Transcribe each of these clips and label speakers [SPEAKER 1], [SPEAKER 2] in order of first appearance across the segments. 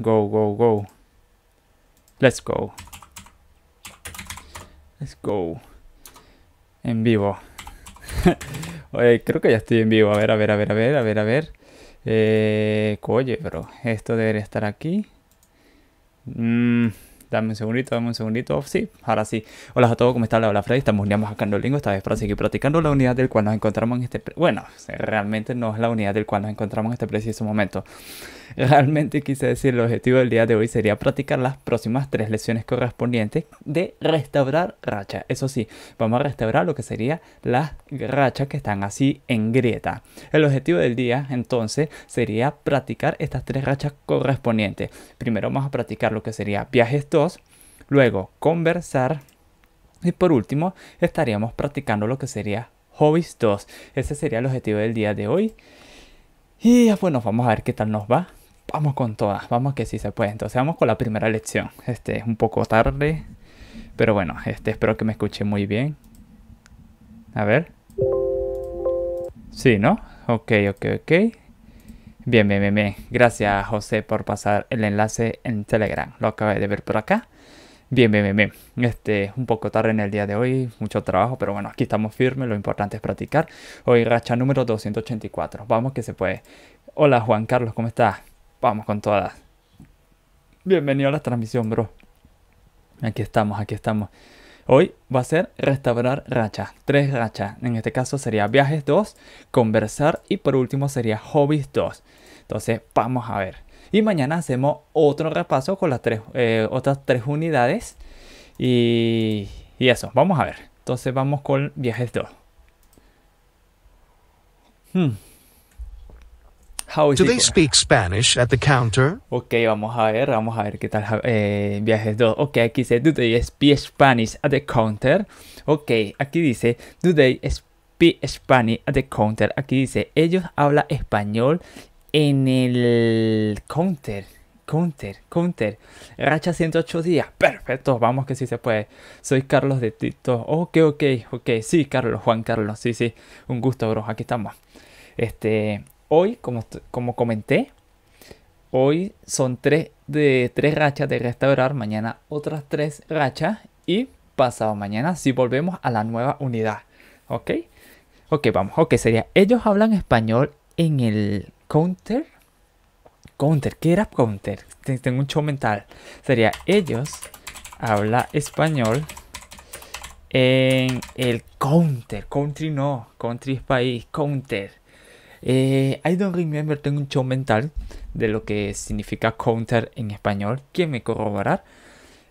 [SPEAKER 1] Go, go, go. Let's go. Let's go. En vivo. Oye, creo que ya estoy en vivo. A ver, a ver, a ver, a ver, a ver, a ver. Eh, oye, bro esto debería estar aquí. Mm, dame un segundito, dame un segundito. Oh, sí, ahora sí. Hola a todos, ¿cómo están? Hola Freddy, estamos unidos acá en Duolingo, esta vez para seguir practicando la unidad del cual nos encontramos en este... Bueno, realmente no es la unidad del cual nos encontramos en este preciso momento. Realmente quise decir, el objetivo del día de hoy sería practicar las próximas tres lecciones correspondientes de restaurar racha. Eso sí, vamos a restaurar lo que serían las rachas que están así en grieta. El objetivo del día entonces sería practicar estas tres rachas correspondientes. Primero vamos a practicar lo que sería viajes 2, luego conversar y por último estaríamos practicando lo que sería hobbies 2. Ese sería el objetivo del día de hoy. Y ah, bueno, vamos a ver qué tal nos va vamos con todas, vamos que sí se puede. Entonces vamos con la primera lección. Este es un poco tarde, pero bueno, este espero que me escuche muy bien. A ver. Sí, ¿no? Ok, ok, ok. Bien, bien, bien, bien. Gracias, José, por pasar el enlace en Telegram. Lo acabé de ver por acá. Bien, bien, bien, bien. Este, un poco tarde en el día de hoy, mucho trabajo, pero bueno, aquí estamos firmes, lo importante es practicar. Hoy racha número 284. Vamos que se puede. Hola, Juan Carlos, ¿cómo estás? Vamos con todas. Bienvenido a la transmisión, bro. Aquí estamos, aquí estamos. Hoy va a ser restaurar rachas, tres rachas. En este caso sería viajes 2, conversar y por último sería hobbies 2. Entonces vamos a ver. Y mañana hacemos otro repaso con las tres, eh, otras tres unidades. Y, eso, vamos a ver. Entonces vamos con viajes 2. Hmm. Do they speak Spanish at the
[SPEAKER 2] counter?
[SPEAKER 1] Ok, vamos a ver, vamos a ver qué tal eh, viajes 2. Ok, aquí dice, do they speak Spanish at the counter? Ok, aquí dice, do they speak Spanish at the counter? Aquí dice, ellos hablan español en el counter. Counter, counter. Racha 108 días. Perfecto, vamos que sí se puede. Soy Carlos de Tito. Ok, ok, ok. Sí, Carlos, Juan Carlos. Sí, sí. Un gusto, bro. Aquí estamos. Este, Hoy, como, como comenté, hoy son tres de tres rachas de restaurar, mañana otras tres rachas y pasado mañana si volvemos a la nueva unidad. ¿Ok? Ok, vamos. Ok, sería. Ellos hablan español en el counter. Counter, ¿qué era counter? Tengo un show mental. Sería ellos hablan español en el counter. Country no, country es país, counter. Eh, I Don't Remember tengo un show mental de lo que significa counter en español. ¿Quién me corroborar?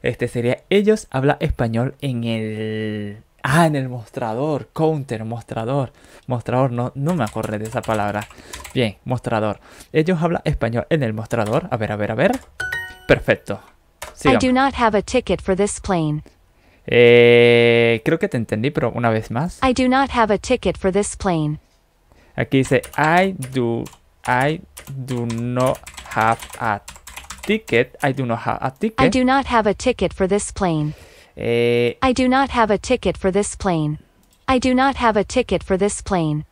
[SPEAKER 1] Este sería ellos habla español en el Ah, en el mostrador, counter, mostrador, mostrador, no, no me acordé de esa palabra. Bien, mostrador. Ellos hablan español en el mostrador. A ver, a ver, a ver. Perfecto. I do
[SPEAKER 3] not have a ticket for this plane.
[SPEAKER 1] Eh, creo que te entendí, pero una vez más.
[SPEAKER 3] I do not have a ticket for this plane.
[SPEAKER 1] Aquí dice, I do, I do not have a ticket. I do not have a ticket. I do
[SPEAKER 3] not have a ticket for this plane. Eh, I do not have a ticket for this plane. I do not have a ticket for this plane.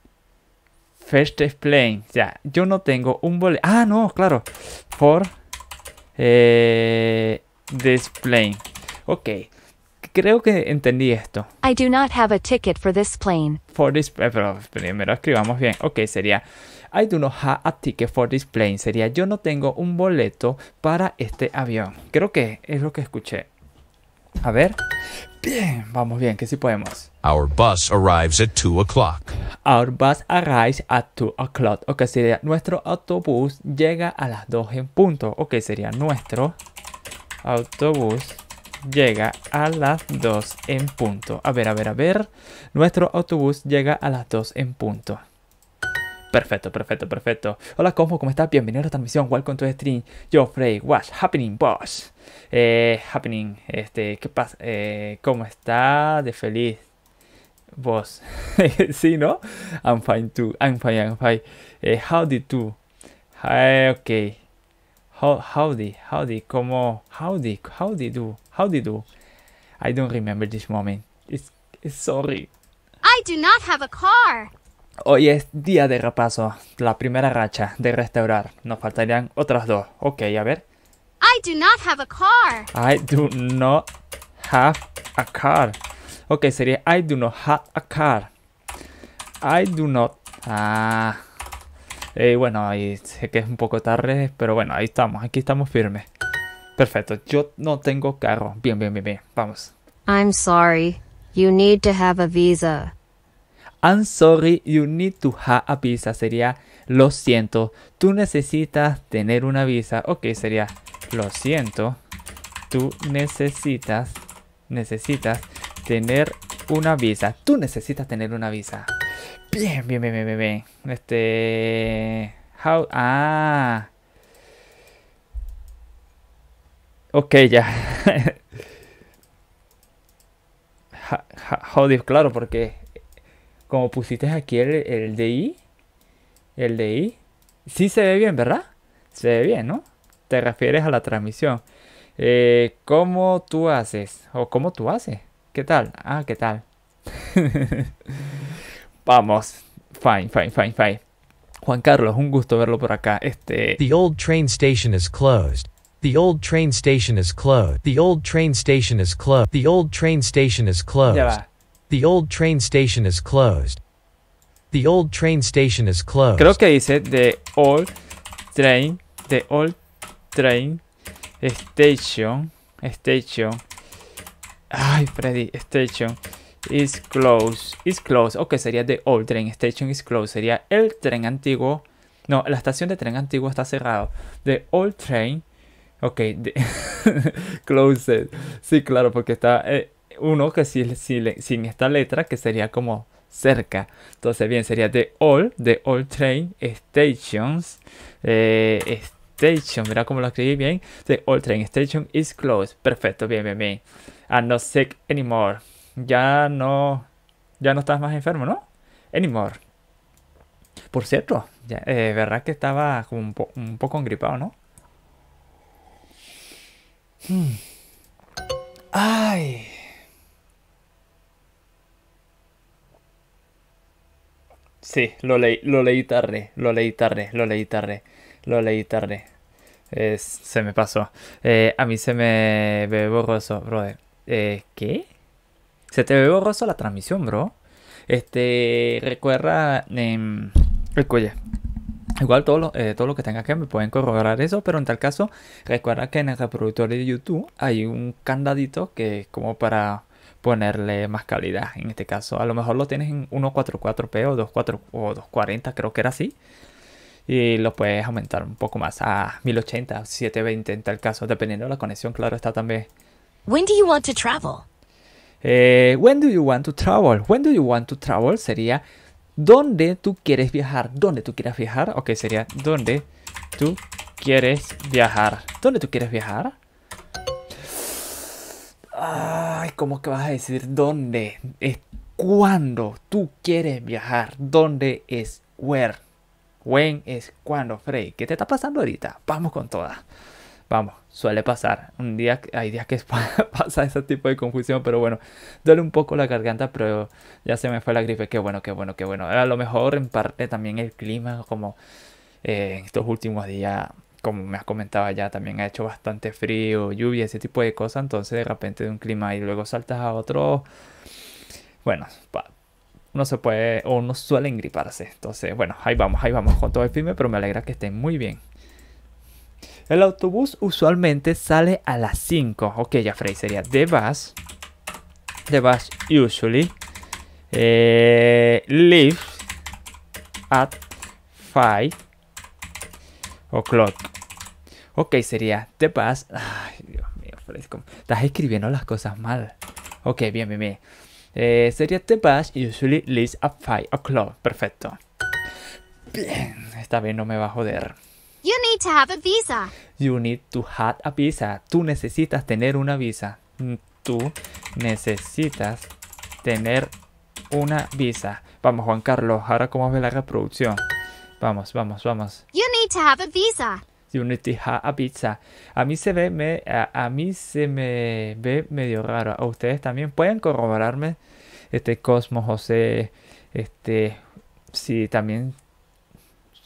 [SPEAKER 1] First plane. Ya, yo no tengo un boleto. Ah, no, claro. For eh, this plane. okay Creo que entendí esto.
[SPEAKER 3] I do not have a ticket for this plane.
[SPEAKER 1] For this, plane. Eh, pero primero escribamos bien. Ok, sería I do not have a ticket for this plane. Sería yo no tengo un boleto para este avión. Creo que es lo que escuché. A ver. Bien, vamos bien, que sí podemos.
[SPEAKER 2] Our bus arrives at 2 o'clock. Our
[SPEAKER 1] bus arrives at 2 o'clock. Ok, sería nuestro autobús llega a las 2 en punto. Ok, sería nuestro autobús llega a las 2 en punto. A ver, a ver, a ver. Nuestro autobús llega a las 2 en punto. Perfecto, perfecto, perfecto. Hola cómo, ¿cómo estás? Bienvenido a la transmisión. Welcome to the stream. Yo, Frey, what's happening, boss? Eh, happening, este, ¿qué pasa? Eh, ¿Cómo está? De feliz. Vos. sí, ¿no? I'm fine too. I'm fine, I'm fine. Eh, how did you? Ah, ok. How, howdy, howdy, como howdy, howdy do, howdy do. I don't remember this moment. It's, it's sorry.
[SPEAKER 4] I do not have a car.
[SPEAKER 1] Hoy es día de repaso, la primera racha de restaurar. Nos faltarían otras dos. Ok, a ver.
[SPEAKER 4] I do not have a car.
[SPEAKER 1] I do not have a car. Ok, sería I do not have a car. I do not. Ah. Eh, bueno, ahí sé que es un poco tarde, pero bueno, ahí estamos, aquí estamos firmes. Perfecto, yo no tengo carro. Bien, bien, bien, bien, vamos.
[SPEAKER 4] I'm sorry, you need to have a visa.
[SPEAKER 1] I'm sorry, you need to have a visa sería lo siento, tú necesitas tener una visa. Ok, sería lo siento, tú necesitas, necesitas tener una visa. Tú necesitas tener una visa. Bien, bien, bien, bien, bien. Este. How. Ah. Ok, ya. how, claro, porque. Como pusiste aquí el, el El DI Sí se ve bien, ¿verdad? Se ve bien, ¿no? Te refieres a la transmisión. Eh, cómo tú haces? ¿Qué tal? Ah, ¿qué tal? Vamos. Fine, fine, fine, fine.
[SPEAKER 2] Juan Carlos, un gusto verlo por acá. Este. The old train station is closed. The old train station is closed. The old train station is closed. The old train station is closed. The old train station is closed. The old train station is closed.
[SPEAKER 1] Creo que dice the old train, the old train station, station. Ay, Freddy, station. Is close, is close. Ok, sería the old train station is closed. Sería el tren antiguo. No, la estación de tren antiguo está cerrado. The old train. Ok, the closed. Sí, claro, porque está eh, uno que sin, sin, sin esta letra, que sería como cerca. Entonces, bien, sería The old The old Train Stations. Eh, station, mira cómo lo escribí bien. The old Train Station is closed. Perfecto, bien, bien, bien. I'm ah, not sick anymore ya no, ya no estás más enfermo, ¿no? Anymore. Por cierto, eh, verdad que estaba como un, po un poco engripado, ¿no? Hmm. Ay. Sí, lo leí, lo leí tarde, lo leí tarde, lo leí tarde, lo leí tarde. se me pasó. Eh, a mí se me ve eso, brother. Eh, ¿Qué? Se te ve borroso la transmisión, bro. Este, recuerda, em, eh, recuerde. Igual todos todo lo que tenga que me pueden corroborar eso, pero en tal caso, recuerda que en el reproductor de YouTube hay un candadito que es como para ponerle más calidad. En este caso, a lo mejor lo tienes en 144p o, 24, o 240, creo que era así. Y lo puedes aumentar un poco más a 1080, 720 en tal caso, dependiendo de la conexión, claro está también.
[SPEAKER 3] When do you want to travel?
[SPEAKER 1] Eh, when do you want to travel? When do you want to travel sería ¿Dónde tú quieres viajar? ¿Dónde tú quieres viajar? Ok, sería ¿Dónde tú quieres viajar? ¿Dónde tú quieres viajar? Ay, ¿cómo que vas a decir dónde? Es cuando tú quieres viajar. ¿Dónde es where? When es cuando, Frey. ¿Qué te está pasando ahorita? Vamos con todas. Vamos suele pasar. Un día hay días que pasa ese tipo de confusión, pero bueno, duele un poco la garganta, pero ya se me fue la gripe. Qué bueno, qué bueno, qué bueno. A lo mejor en parte también el clima, como eh, en estos últimos días, como me has comentado ya, también ha hecho bastante frío, lluvia, ese tipo de cosas. Entonces de repente de un clima y luego saltas a otro. Bueno, uno se puede o no suele engriparse. Entonces, bueno, ahí vamos, ahí vamos con todo el firme, pero me alegra que estén muy bien. El autobús usualmente sale a las 5. Ok, ya Frey sería the bus. The bus usually eh, leaves at 5 o'clock. Ok, sería the bus. Ay, Dios mío, fresco. Estás escribiendo las cosas mal. Ok, bien, bien, bien. Eh, sería the bus usually leaves at 5 o'clock. Perfecto. Bien, esta vez no me va a joder.
[SPEAKER 4] You need to have a visa.
[SPEAKER 1] You need to have a visa. Tú necesitas tener una visa. Mm, tú necesitas tener una visa. Vamos, Juan Carlos, ahora cómo ve la reproducción. Vamos, vamos, vamos.
[SPEAKER 4] You need to have a visa.
[SPEAKER 1] You need to have a visa. A mí se ve me, mí se me ve medio raro. ustedes también pueden corroborarme este Cosmo José este si también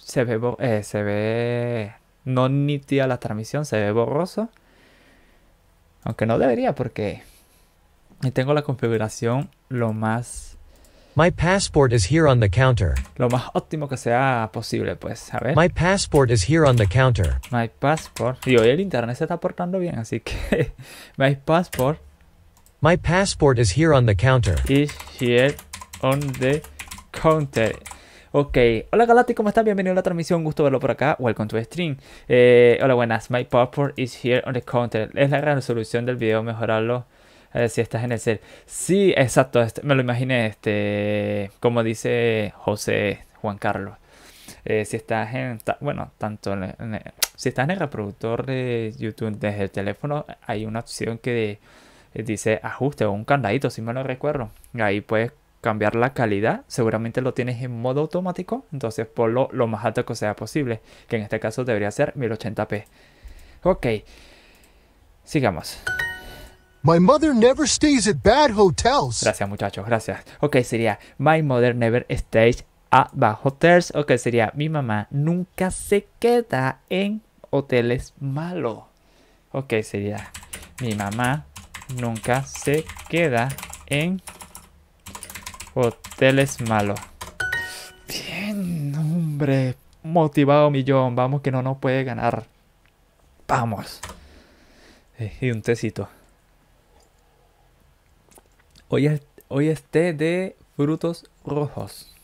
[SPEAKER 1] se ve, eh, se ve no nítida la transmisión, se ve borroso. Aunque no debería porque tengo la configuración lo más... My passport is here on the counter. Lo más óptimo que sea
[SPEAKER 2] posible, pues, a ver. My passport is here on the counter. My passport. Y hoy el internet se está portando bien, así que... My passport. My passport is here on the
[SPEAKER 1] counter. Is here on the counter. Ok, hola Galati, ¿cómo estás? Bienvenido a la transmisión, gusto verlo por acá, welcome to the stream eh, Hola buenas, my passport is here on the counter Es la resolución del video, mejorarlo eh, si estás en el cel Sí, exacto, me lo imaginé, este, como dice José Juan Carlos eh, si estás en, bueno, tanto si estás en el reproductor de YouTube desde el teléfono, hay una opción que dice ajuste o un candadito, si me lo recuerdo. Ahí puedes cambiar la calidad, seguramente lo tienes en modo automático, entonces ponlo lo más alto que sea posible, que en este caso debería ser 1080p. Ok, sigamos.
[SPEAKER 2] My mother never stays at bad hotels. Gracias
[SPEAKER 1] muchachos, gracias. Ok, sería My mother never stays at bad hotels. Ok, sería mi mamá nunca se queda en hoteles malos. Ok, sería mi mamá nunca se queda en Hoteles malo. Bien, hombre. Motivado millón. Vamos que no nos puede ganar. Vamos. Eh, y un tecito. Hoy es, hoy es té de frutos rojos.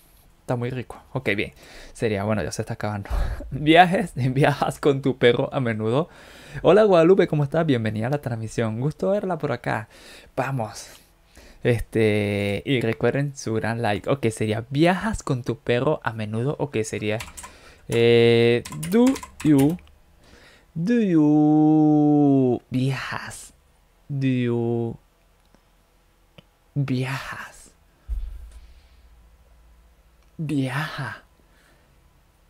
[SPEAKER 1] Está muy rico. Ok, bien. Sería, bueno, ya se está acabando. Viajes, viajas con tu perro a menudo. Hola Guadalupe, ¿cómo estás? Bienvenida a la transmisión. Gusto verla por acá. Vamos. Este, y recuerden su gran like. ¿O Ok, sería viajas con tu perro a menudo. ¿O que sería eh, do you do you viajas do you viajas viaja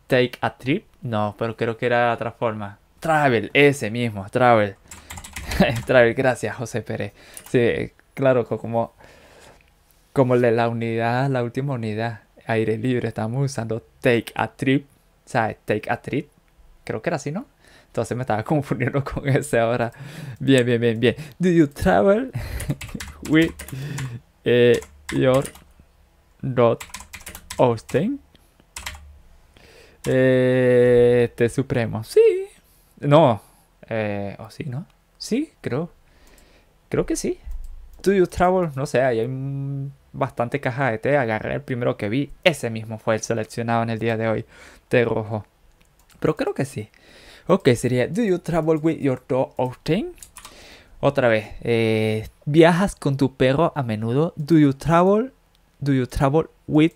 [SPEAKER 1] take a trip no pero creo que era otra forma travel ese mismo travel travel gracias José Pérez sí claro como como la unidad, la última unidad, aire libre, estamos usando take a trip, o take a trip, creo que era así, ¿no? Entonces me estaba confundiendo con ese ahora. Bien, bien, bien, bien. Do you travel with eh, your dot Austin? Eh, este supremo. Sí. No. Eh, ¿O sí, no? Sí, creo. Creo que sí. Do you travel? No sé, hay un bastante caja de té, agarré el primero que vi, ese mismo fue el seleccionado en el día de hoy, te rojo. Pero creo que sí. Ok, sería, ¿do you travel with your dog often? Otra vez, eh, ¿viajas con tu perro a menudo? ¿Do you travel? ¿Do you travel with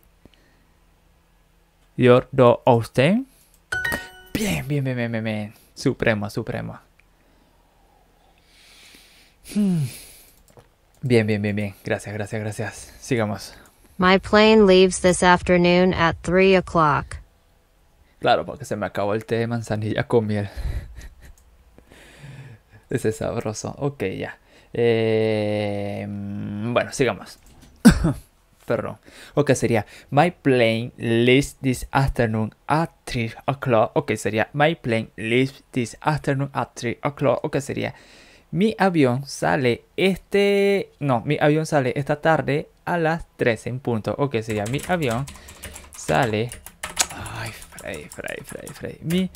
[SPEAKER 1] your dog often? Bien, bien, bien, bien, bien, bien. Supremo, supremo. Hmm. Bien, bien, bien, bien. Gracias, gracias, gracias. Sigamos.
[SPEAKER 4] My plane leaves this afternoon at 3 o'clock.
[SPEAKER 1] Claro, porque se me acabó el té de manzanilla con miel. Ese es sabroso. Ok, ya. Eh, mm, bueno, sigamos. Perdón. Ok, sería My plane leaves this afternoon at 3 o'clock. Ok, sería My plane leaves this afternoon at 3 o'clock. Ok, sería mi avión sale este... No, mi avión sale esta tarde a las 3 en punto. Ok, sería mi avión sale... Ay, Freddy, Freddy, Freddy, Freddy. Mi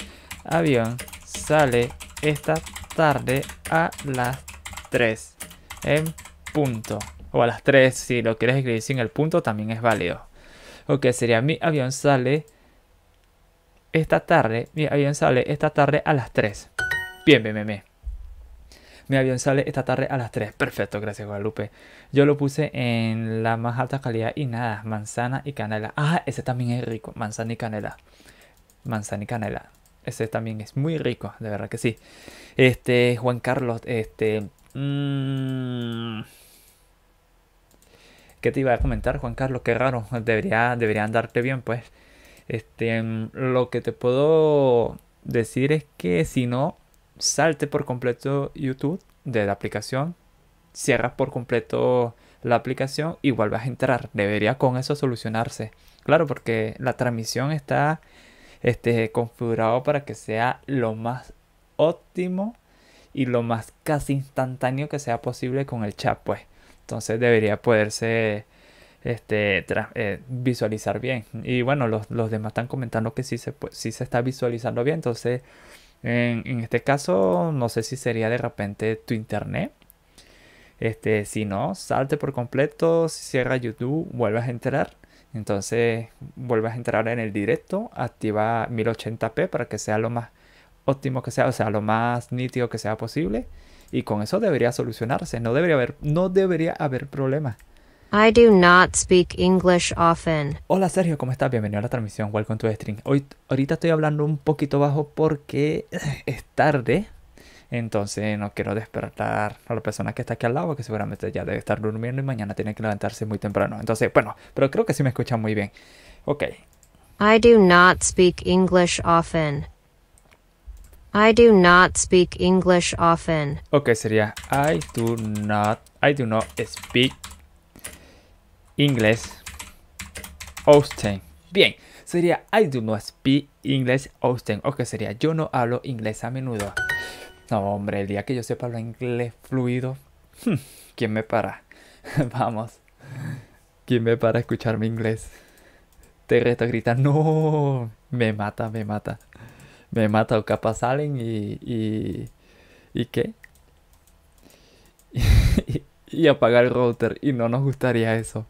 [SPEAKER 1] avión sale esta tarde a las 3 en punto. O a las 3, si lo quieres escribir sin el punto, también es válido. Ok, sería mi avión sale esta tarde. Mi avión sale esta tarde a las 3. Bien, bien, bien. bien. Mi avión sale esta tarde a las 3. Perfecto, gracias Guadalupe. Yo lo puse en la más alta calidad y nada, manzana y canela. Ah, ese también es rico, manzana y canela. Manzana y canela. Ese también es muy rico, de verdad que sí. Este, Juan Carlos, este... Mm, ¿Qué te iba a comentar, Juan Carlos? Qué raro. Debería, debería andarte bien, pues. Este, mm, lo que te puedo decir es que si no, salte por completo YouTube de la aplicación, cierras por completo la aplicación y vuelves a entrar. Debería con eso solucionarse. Claro, porque la transmisión está este, configurado para que sea lo más óptimo y lo más casi instantáneo que sea posible con el chat, pues. Entonces debería poderse este, eh, visualizar bien. Y bueno, los, demás están comentando que sí se, sí se está visualizando bien. Entonces en, este caso, no sé si sería de repente tu internet. Este, si no, salte por completo, cierra YouTube, vuelvas a entrar. Entonces, vuelves a entrar en el directo, activa 1080p para que sea lo más óptimo que sea, o sea, lo más nítido que sea posible. Y con eso debería solucionarse, no debería haber, no debería haber problemas. I
[SPEAKER 4] do not speak English often.
[SPEAKER 1] Hola Sergio, ¿cómo estás? Bienvenido a la transmisión Welcome to tu Stream. Hoy, ahorita estoy hablando un poquito bajo porque es tarde. Entonces no quiero despertar a la persona que está aquí al lado, que seguramente ya debe estar durmiendo y mañana tiene que levantarse muy temprano. Entonces, bueno, pero creo que sí me escuchan muy bien. Ok.
[SPEAKER 4] I do not speak English often. I do not speak English often.
[SPEAKER 1] Ok, sería I do not I do not speak Inglés, Austin. Bien, sería I do not speak English Austin. O que sería yo no hablo inglés a menudo. No, hombre, el día que yo sepa hablar inglés fluido, hmm, ¿quién me para? Vamos, ¿quién me para escuchar mi inglés? Te reto grita, no, me mata, me mata. Me mata o capaz salen y... ¿Y, ¿y qué? y apagar el router y no nos gustaría eso.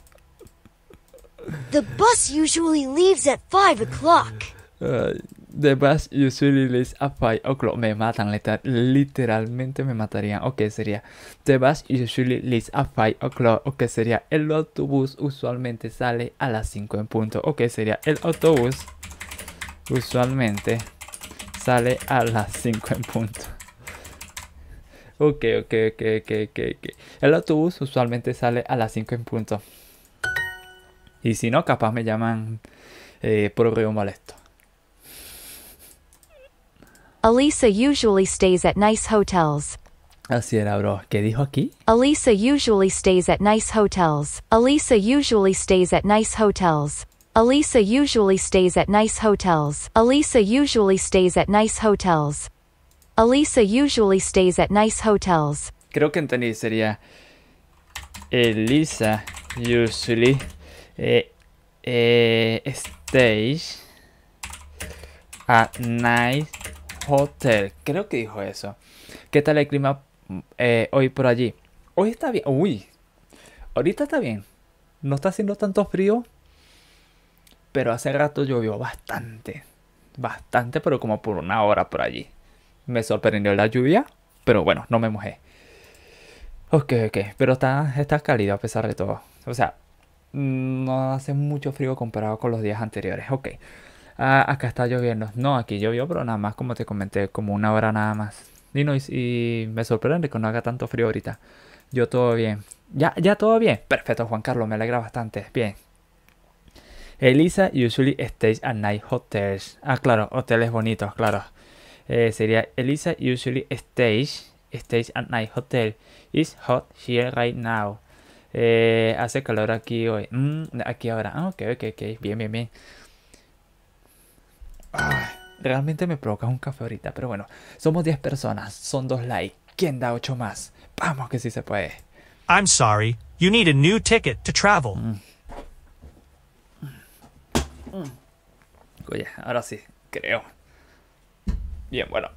[SPEAKER 4] The bus usually leaves at 5 o'clock.
[SPEAKER 1] Uh, the bus usually leaves at 5 o'clock. Me matan, literalmente me matarían. Ok, sería. The bus usually leaves at 5 o'clock. Ok, sería. El autobús usualmente sale a las 5 en punto. Ok, sería. El autobús usualmente sale a las 5 en punto. Ok, ok, ok, ok, ok. El autobús usualmente sale a las 5 en punto. Y si no, capaz me llaman eh, propio molesto.
[SPEAKER 3] Alisa usually stays at nice hotels.
[SPEAKER 1] Así era, bro. ¿Qué dijo aquí?
[SPEAKER 3] Alisa usually stays at nice hotels. Alisa usually stays at nice hotels. Alisa usually stays at nice hotels. Alisa usually stays at nice hotels. Alisa usually stays at nice hotels.
[SPEAKER 1] Creo que entendí sería Elisa eh, usually eh, eh, stage a night hotel. Creo que dijo eso. ¿Qué tal el clima eh, hoy por allí? Hoy está bien. Uy, ahorita está bien. No está haciendo tanto frío. Pero hace rato llovió bastante. Bastante, pero como por una hora por allí. Me sorprendió la lluvia, pero bueno, no me mojé. Ok, ok, pero está, está cálido a pesar de todo. O sea, no hace mucho frío comparado con los días anteriores. Ok, ah, acá está lloviendo. No, aquí llovió, pero nada más como te comenté, como una hora nada más. Y, y me sorprende que no haga tanto frío ahorita. Yo todo bien. Ya, ya todo bien. Perfecto, Juan Carlos, me alegra bastante. Bien. Elisa usually stays at night hotels. Ah, claro, hoteles bonitos, claro. Eh, sería Elisa usually stays, stays at night hotel. It's hot here right now. Eh, hace calor aquí hoy. Mm, aquí ahora. Ah, ok, ok, ok. Bien, bien, bien. realmente me provoca un café ahorita, pero bueno. Somos 10 personas, son 2 likes. ¿Quién da 8 más? Vamos que sí se puede. I'm sorry, you need a new ticket to travel. Mm. Mm. ahora sí, creo. Bien, bueno.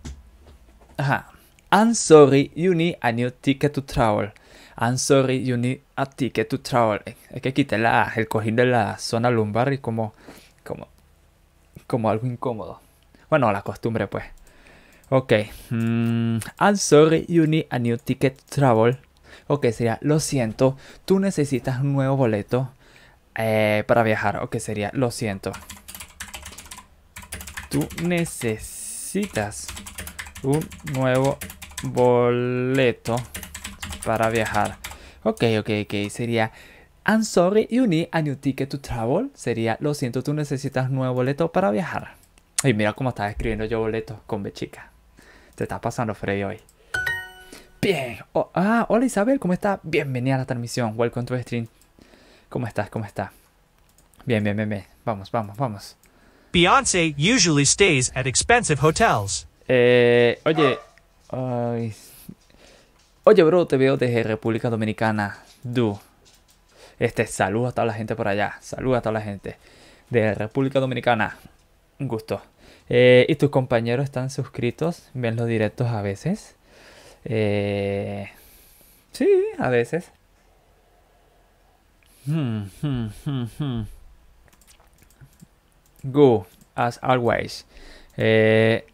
[SPEAKER 1] Ajá. I'm sorry, you need a new ticket to travel. I'm sorry, you need a ticket to travel. Hay que quitar la, el cojín de la zona lumbar y como, como, como algo incómodo. Bueno, la costumbre pues. Ok. Mm, I'm sorry, you need a new ticket to travel. Ok, sería, lo siento, tú necesitas un nuevo boleto eh, para viajar. Ok, sería, lo siento. Tú necesitas un nuevo boleto para viajar. Ok, ok, ok. Sería I'm sorry, you need a new ticket to travel. Sería, lo siento, tú necesitas nuevo boleto para viajar. Y mira cómo estás escribiendo yo Boleto con B chica. Te está pasando Freddy hoy. Bien. Oh, ah, hola Isabel, ¿cómo estás? Bienvenida a la transmisión. Welcome to the stream. ¿Cómo estás? ¿Cómo está? Bien, bien, bien, bien. Vamos, vamos, vamos.
[SPEAKER 2] Beyoncé usually stays at expensive hotels. Eh, oye. Ay,
[SPEAKER 1] Oye, bro, te veo desde República Dominicana. Du. Este, saludos a toda la gente por allá. Saludos a toda la gente de República Dominicana. Un gusto. Eh, ¿Y tus compañeros están suscritos? ¿Ven los directos a veces? Eh, sí, a veces. Hmm, hmm, hmm, Go, as always. Eh,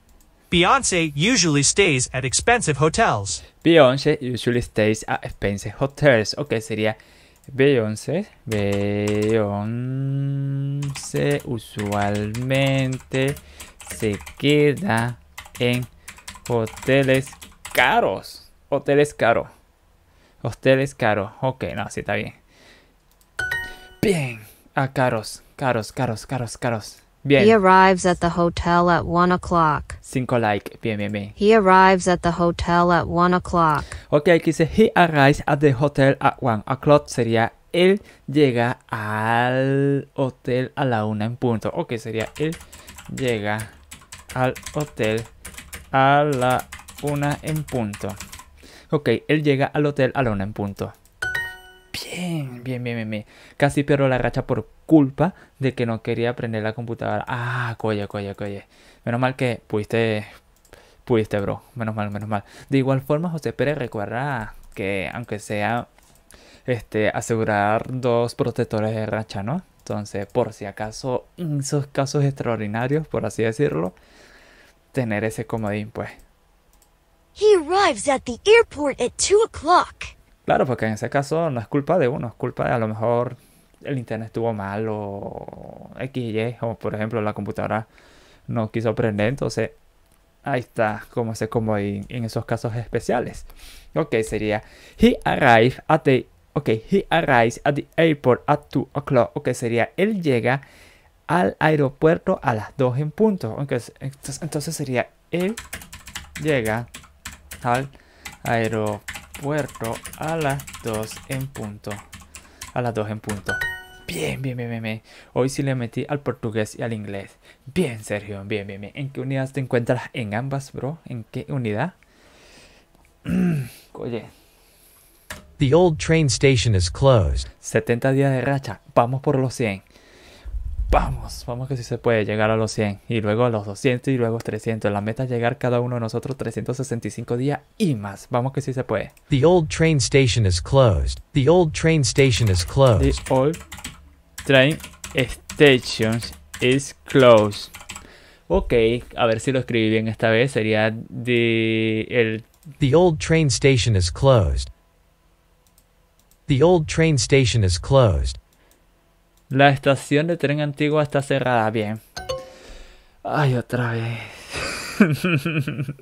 [SPEAKER 2] Beyonce usually stays at expensive hotels.
[SPEAKER 1] Beyoncé usually stays at expensive hotels. Okay, sería Beyoncé. Beyoncé usualmente se queda en hoteles caros. Hoteles caros. Hoteles caros. Ok, no, sí está bien. Bien. Ah, caros, caros, caros, caros, caros. Bien. He
[SPEAKER 4] arrives at the hotel at one o'clock.
[SPEAKER 1] Cinco like. Bien, bien, bien.
[SPEAKER 4] He arrives at the hotel at one
[SPEAKER 1] o'clock. Ok, aquí dice he arrives at the hotel at one o'clock sería él llega al hotel a la una en punto. Ok, sería él llega al hotel a la una en punto. Ok, él llega al hotel a la una en punto. Bien, bien, bien, bien, bien. Casi pierdo la racha por culpa de que no quería aprender la computadora. Ah, coye, coye, coye. Menos mal que pudiste, pudiste, bro. Menos mal, menos mal. De igual forma, José Pérez recuerda que, aunque sea, este, asegurar dos protectores de racha, ¿no? Entonces, por si acaso, En esos casos extraordinarios, por así decirlo, tener ese comodín, pues. Claro, porque en ese caso no es culpa de uno, es culpa de a lo mejor el internet estuvo mal o X y por ejemplo la computadora no quiso prender, entonces ahí está como se como en, en esos casos especiales. Ok, sería he arrived at the he arrives at the airport at 2 o'clock. Ok, sería él llega al aeropuerto a las 2 en punto. entonces, entonces sería él llega al aeropuerto a las 2 en punto a las 2 en punto. Bien, bien, bien, bien, Hoy sí le metí al portugués y al inglés. Bien, Sergio, bien, bien, bien. ¿En qué unidad te encuentras? En ambas, bro. ¿En qué unidad? Oye.
[SPEAKER 2] The old train station is closed. 70 días de
[SPEAKER 1] racha. Vamos por los 100 vamos, vamos que si sí se puede llegar a los 100 y luego a los 200 y luego 300. La meta es llegar cada uno de nosotros 365 días y más. Vamos
[SPEAKER 2] que si sí se puede. The old train station is closed. The old train station is closed.
[SPEAKER 1] The old train station is closed. Ok, a ver si lo escribí bien esta vez. Sería the el
[SPEAKER 2] The old train station is closed. The old train station is closed. La estación de tren antigua está cerrada. Bien. Ay,
[SPEAKER 1] otra vez.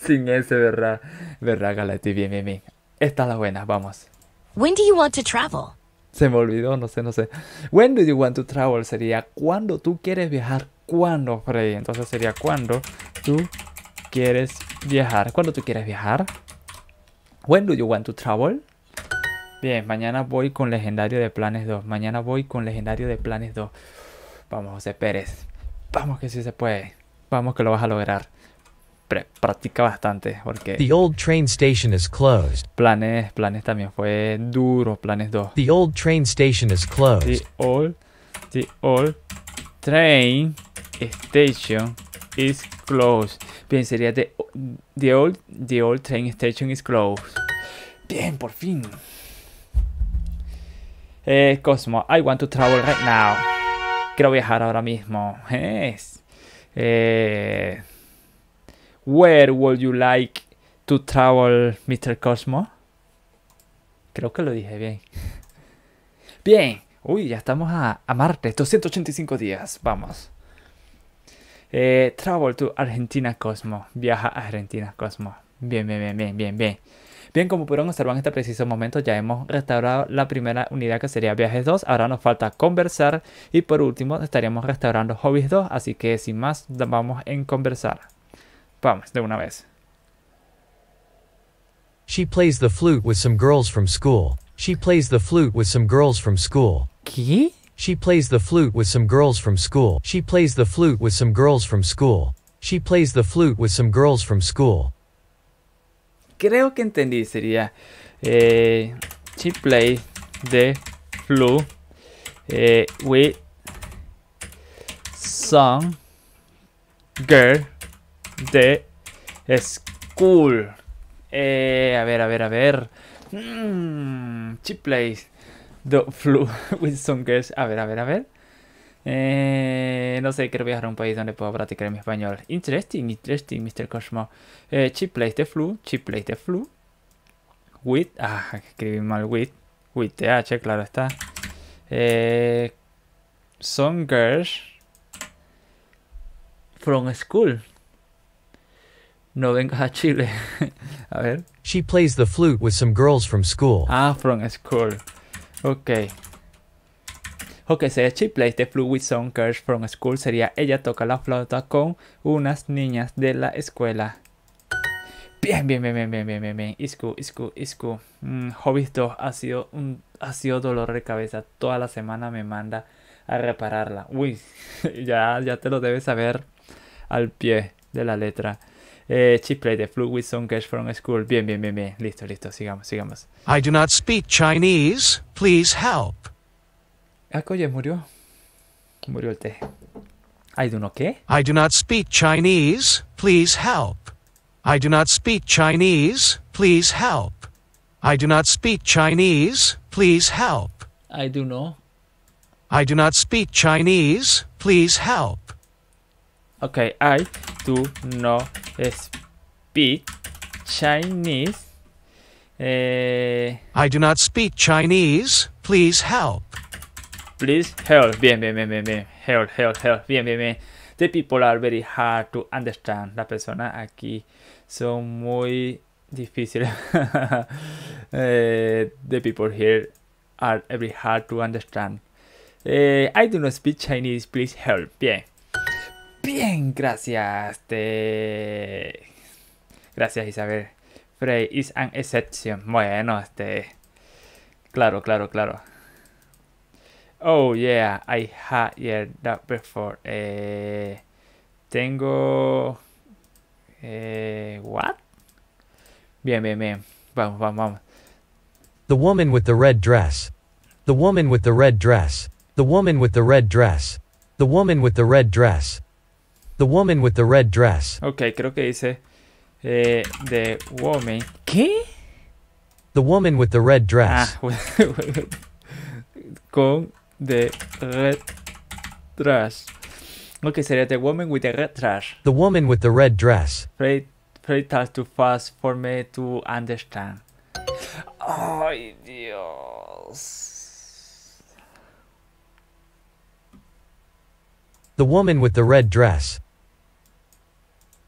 [SPEAKER 1] Sin ese, ¿verdad? ¿Verdad, Galati? Bien, bien, bien. Esta es la buena, vamos.
[SPEAKER 3] When do you want to travel?
[SPEAKER 1] Se me olvidó, no sé, no sé. When do you want to travel sería cuando tú quieres viajar. ¿Cuándo, Freddy? Entonces sería cuando tú quieres viajar. ¿Cuándo tú quieres viajar? When do you want to travel? Bien, mañana voy con legendario de planes 2. Mañana voy con legendario de planes 2. Vamos, José Pérez. Vamos que sí se puede. Vamos que lo vas a lograr. practica bastante porque... The
[SPEAKER 2] old train station is closed.
[SPEAKER 1] Planes, planes también fue duro, planes 2.
[SPEAKER 2] The old train station is closed. The
[SPEAKER 1] old, the old train station is closed. Bien, sería the, the, old, the old train station is closed. Bien, por fin. Eh, Cosmo, I want to travel right now. Quiero viajar ahora mismo. Eh, where would you like to travel, Mr. Cosmo? Creo que lo dije bien. Bien. Uy, ya estamos a, a Marte. 285 días. Vamos. Eh, travel to Argentina Cosmo. Viaja a Argentina Cosmo. Bien, bien, bien, bien, bien, bien. Bien, como pudieron observar en este preciso momento, ya hemos restaurado la primera unidad que sería Viajes 2. Ahora nos falta conversar y por último estaríamos restaurando Hobbies 2. Así que sin más, vamos en conversar. Vamos, de una vez.
[SPEAKER 2] She plays the flute with some girls from school. She plays the flute with some girls from school. ¿Qué? She plays the flute with some girls from school. She plays the flute with some girls from school. She plays the flute with some girls from school
[SPEAKER 1] creo que entendí. Sería eh, she play the flu eh, with some girl de school. Eh, a ver, a ver, a ver. Mm, she plays the flu with some girls. A ver, a ver, a ver. Eh, no sé, quiero viajar a un país donde pueda practicar mi español. Interesting, interesting, Mr. Cosmo. Eh, plays the flu, She plays the flu. With, ah, escribí mal with. With TH, claro está. Eh, some girls
[SPEAKER 2] from school. No vengas a Chile. a ver. She plays the flute with some girls from school. Ah, from school. Ok.
[SPEAKER 1] Ok, sea She Plays the Flute with Some from School. Sería Ella toca la flauta con unas niñas de la escuela. Bien, bien, bien, bien, bien, bien, bien, bien. Isku, Isku, Isku. Mm, ha sido, un, ha sido dolor de cabeza. Toda la semana me manda a repararla. Uy, ya, ya te lo debes saber al pie de la letra. Eh, de the with from school. Bien, bien, bien, bien. Listo, listo. Sigamos, sigamos.
[SPEAKER 2] I do not speak Chinese. Please help. Ah, Oye, murió. Murió el té. I do not qué? I do not speak Chinese. Please help. I do not speak Chinese. Please help. I do not speak Chinese. Please help. I do not. I do not speak Chinese. Please help. Okay,
[SPEAKER 1] I do not speak Chinese. Eh. I
[SPEAKER 2] do not speak Chinese. Please help.
[SPEAKER 1] Please help. Bien, bien, bien, bien, bien. Help, help, help. Bien, bien, bien. The people are very hard to understand. La persona aquí son muy difíciles. Eh, the people here are very hard to understand. Eh, I do not speak Chinese. Please help. Bien. Bien, gracias. Gracias, Isabel. Frey is an exception. Bueno, este. Claro, claro, claro. Oh yeah, I had yeah that before. Uh, tengo uh, what? Bien, bien, bien.
[SPEAKER 2] Vamos, vamos, vamos. The woman with the red dress. The woman with the red dress. The woman with the red dress. The woman with the red dress. The woman with the red dress.
[SPEAKER 1] Okay, creo que dice eh, the woman.
[SPEAKER 2] ¿Qué? The woman with the red dress. Ah, con
[SPEAKER 1] the red dress. Okay, sería The Woman with the Red
[SPEAKER 2] Dress. The Woman with the Red Dress.
[SPEAKER 1] too fast for me to understand. Ay, Dios.
[SPEAKER 2] The Woman with the Red Dress.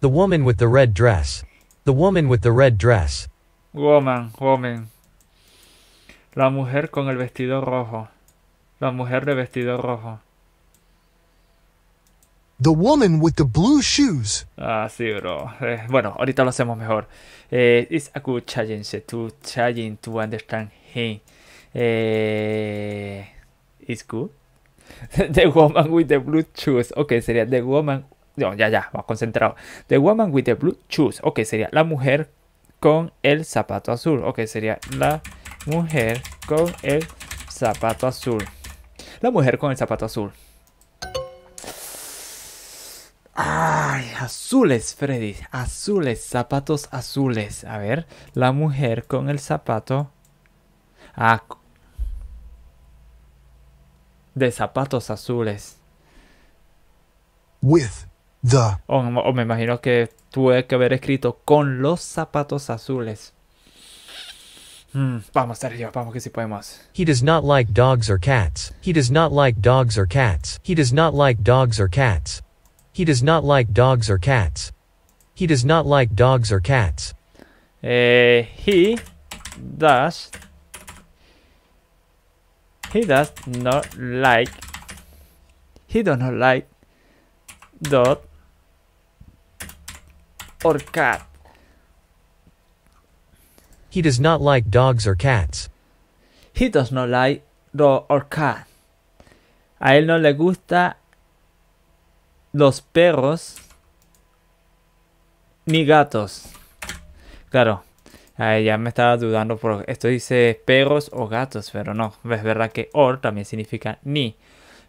[SPEAKER 2] The Woman with the Red Dress. The Woman with the Red Dress.
[SPEAKER 1] Woman, woman. La mujer con el vestido rojo. La mujer de vestido rojo.
[SPEAKER 2] The woman with the blue shoes.
[SPEAKER 1] Ah, sí, bro. Eh, bueno, ahorita lo hacemos mejor. Eh, it's a good challenge eh, to to understand him. it's good. the woman with the blue shoes. Ok, sería The woman. No, ya, ya, más concentrado. The woman with the blue shoes. Ok, sería la mujer con el zapato azul. Ok, sería la mujer con el zapato azul. La mujer con el zapato azul. Ay, azules, Freddy. Azules, zapatos azules. A ver, la mujer con el zapato. Ah, de zapatos azules. With the. o me imagino que tuve que haber escrito con los zapatos azules. Mm, vamos, Sergio, vamos que si podemos.
[SPEAKER 2] He does not like dogs or cats. He does not like dogs or cats. He does not like dogs or cats. He does not like dogs or cats. He does not like dogs or cats. Uh, he
[SPEAKER 1] does. He does not like. He does not like dog
[SPEAKER 2] or cat. He does not like dogs or cats. He does not like dog or cat.
[SPEAKER 1] A él no le gusta los perros ni gatos. Claro, Ay, ya me estaba dudando por esto dice perros o gatos, pero no, es verdad que or también significa ni.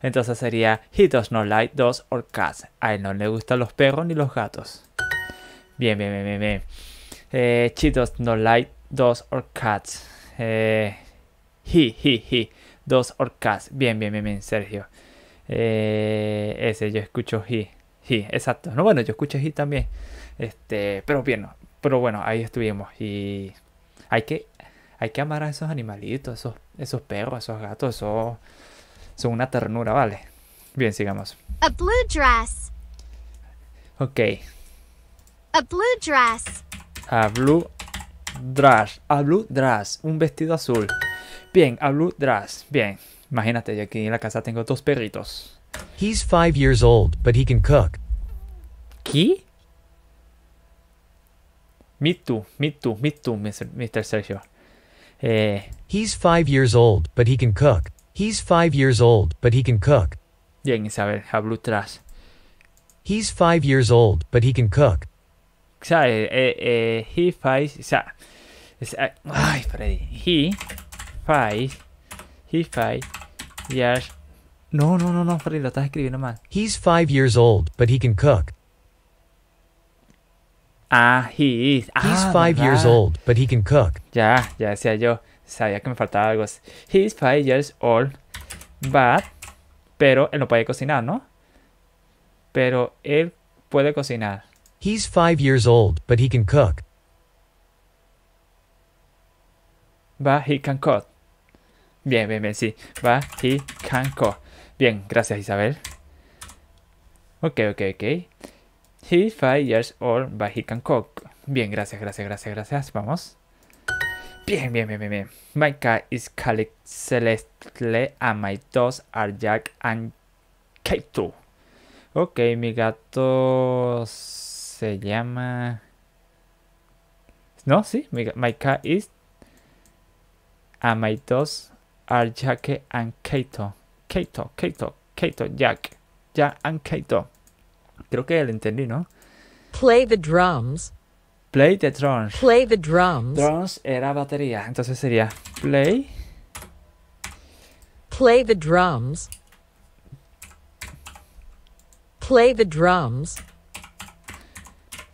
[SPEAKER 1] Entonces sería he does not like dogs or cats. A él no le gustan los perros ni los gatos. Bien, bien, bien, bien, bien. Eh, does not like dos orcats. Eh, he, he, he. Dos orcas, Bien, bien, bien, bien, Sergio. Eh, ese, yo escucho he. He, exacto. No, bueno, yo escucho he también. Este, pero bien, pero bueno, ahí estuvimos. Y hay que, hay que amar a esos animalitos, esos, esos perros, esos gatos, esos, son una ternura, ¿vale? Bien, sigamos.
[SPEAKER 4] A blue dress. Ok. A blue dress.
[SPEAKER 1] A blue dress, a un vestido azul. Bien, a blue bien. Imagínate, yo aquí en la casa tengo dos perritos.
[SPEAKER 2] He's five years old, but he can cook. ¿Qué? Me too, me too, me too, Mr. Sergio. Eh, He's five years old, but he can cook. He's five years old, but he can cook. Bien, Isabel, a blue He's five years old, but he can cook.
[SPEAKER 1] O sea, eh, eh, eh he five, o sea, Ah, ay, Freddy. He five. He five. Yes. No, no, no, no, Freddy, lo estás escribiendo mal.
[SPEAKER 2] He's five years old, but he can cook. Ah, he is. Ah, He's five years old, but he can cook.
[SPEAKER 1] Ya, ya decía yo. Sabía que me faltaba algo. He's five years old, but. Pero él no puede cocinar, ¿no? Pero él puede cocinar.
[SPEAKER 2] He's five years old, but he can cook.
[SPEAKER 1] Va he Bien, bien, bien, sí. Va he Bien, gracias Isabel. Ok, ok, ok. He's five years old, but he can cook. Bien, gracias, gracias, gracias, gracias. Vamos. Bien, bien, bien, bien, bien. My cat is called Celeste and my dogs are Jack and Kato. Ok, mi gato se llama... No, sí, my cat is and my Jack and Kato. Kato, Kato, Kato, Jack. Jack and Kato. Creo que él entendí, ¿no? Play the drums. Play the drums. Play the drums. Drums era batería. Entonces sería play. Play the drums. Play the drums.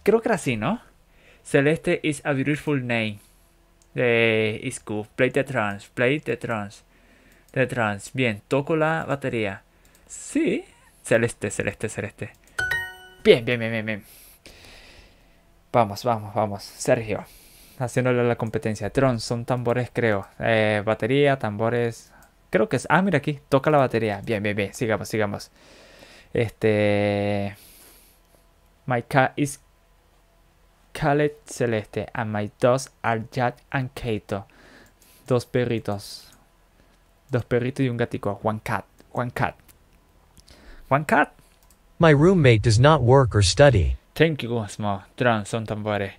[SPEAKER 1] Creo que era así, ¿no? Celeste is a beautiful name de eh, Isco. Play the trans, play the trans, the trans, Bien, toco la batería. Sí, celeste, celeste, celeste. Bien, bien, bien, bien, bien. Vamos, vamos, vamos. Sergio, haciéndole la competencia. Trons, son tambores, creo. Eh, batería, tambores. Creo que es. Ah, mira aquí, toca la batería. Bien, bien, bien. Sigamos, sigamos. Este. Maika is Khaled Celeste and my dogs are Jack and Kato. Dos perritos. Dos perritos y un gatico. One cat. One cat. One cat. My roommate does not work or study. Thank you once more. Drum, son tambores.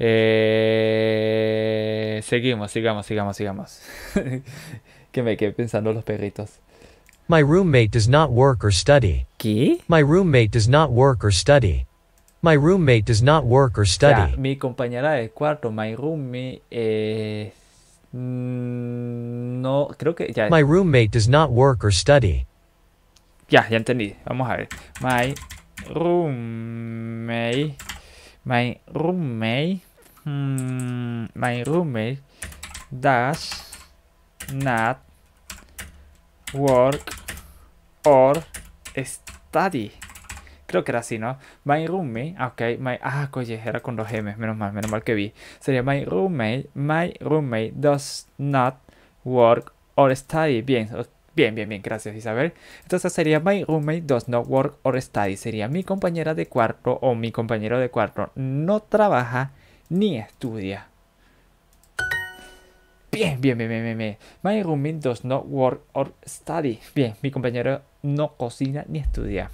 [SPEAKER 1] Eh, seguimos, sigamos, sigamos, sigamos. que me quedé pensando los perritos.
[SPEAKER 2] My roommate does not work or study. ¿Qué? My roommate does not work or study. My roommate does not work or study. O sea,
[SPEAKER 1] mi compañera de cuarto, my roommate, eh, no, creo que ya. My
[SPEAKER 2] roommate does not work or study.
[SPEAKER 1] Ya, ya entendí. Vamos a ver. My roommate, my roommate, hmm, my roommate does not work or study. Creo que era así, ¿no? My roommate, ah, ok, my, ah, coye, era con los M, menos mal, menos mal que vi. Sería my roommate, my roommate does not work or study. Bien, bien, bien, bien, gracias Isabel. Entonces sería my roommate does not work or study. Sería mi compañera de cuarto o mi compañero de cuarto no trabaja ni estudia. Bien, bien, bien, bien, bien. My roommate does not work or study. Bien, mi compañero no cocina ni estudia.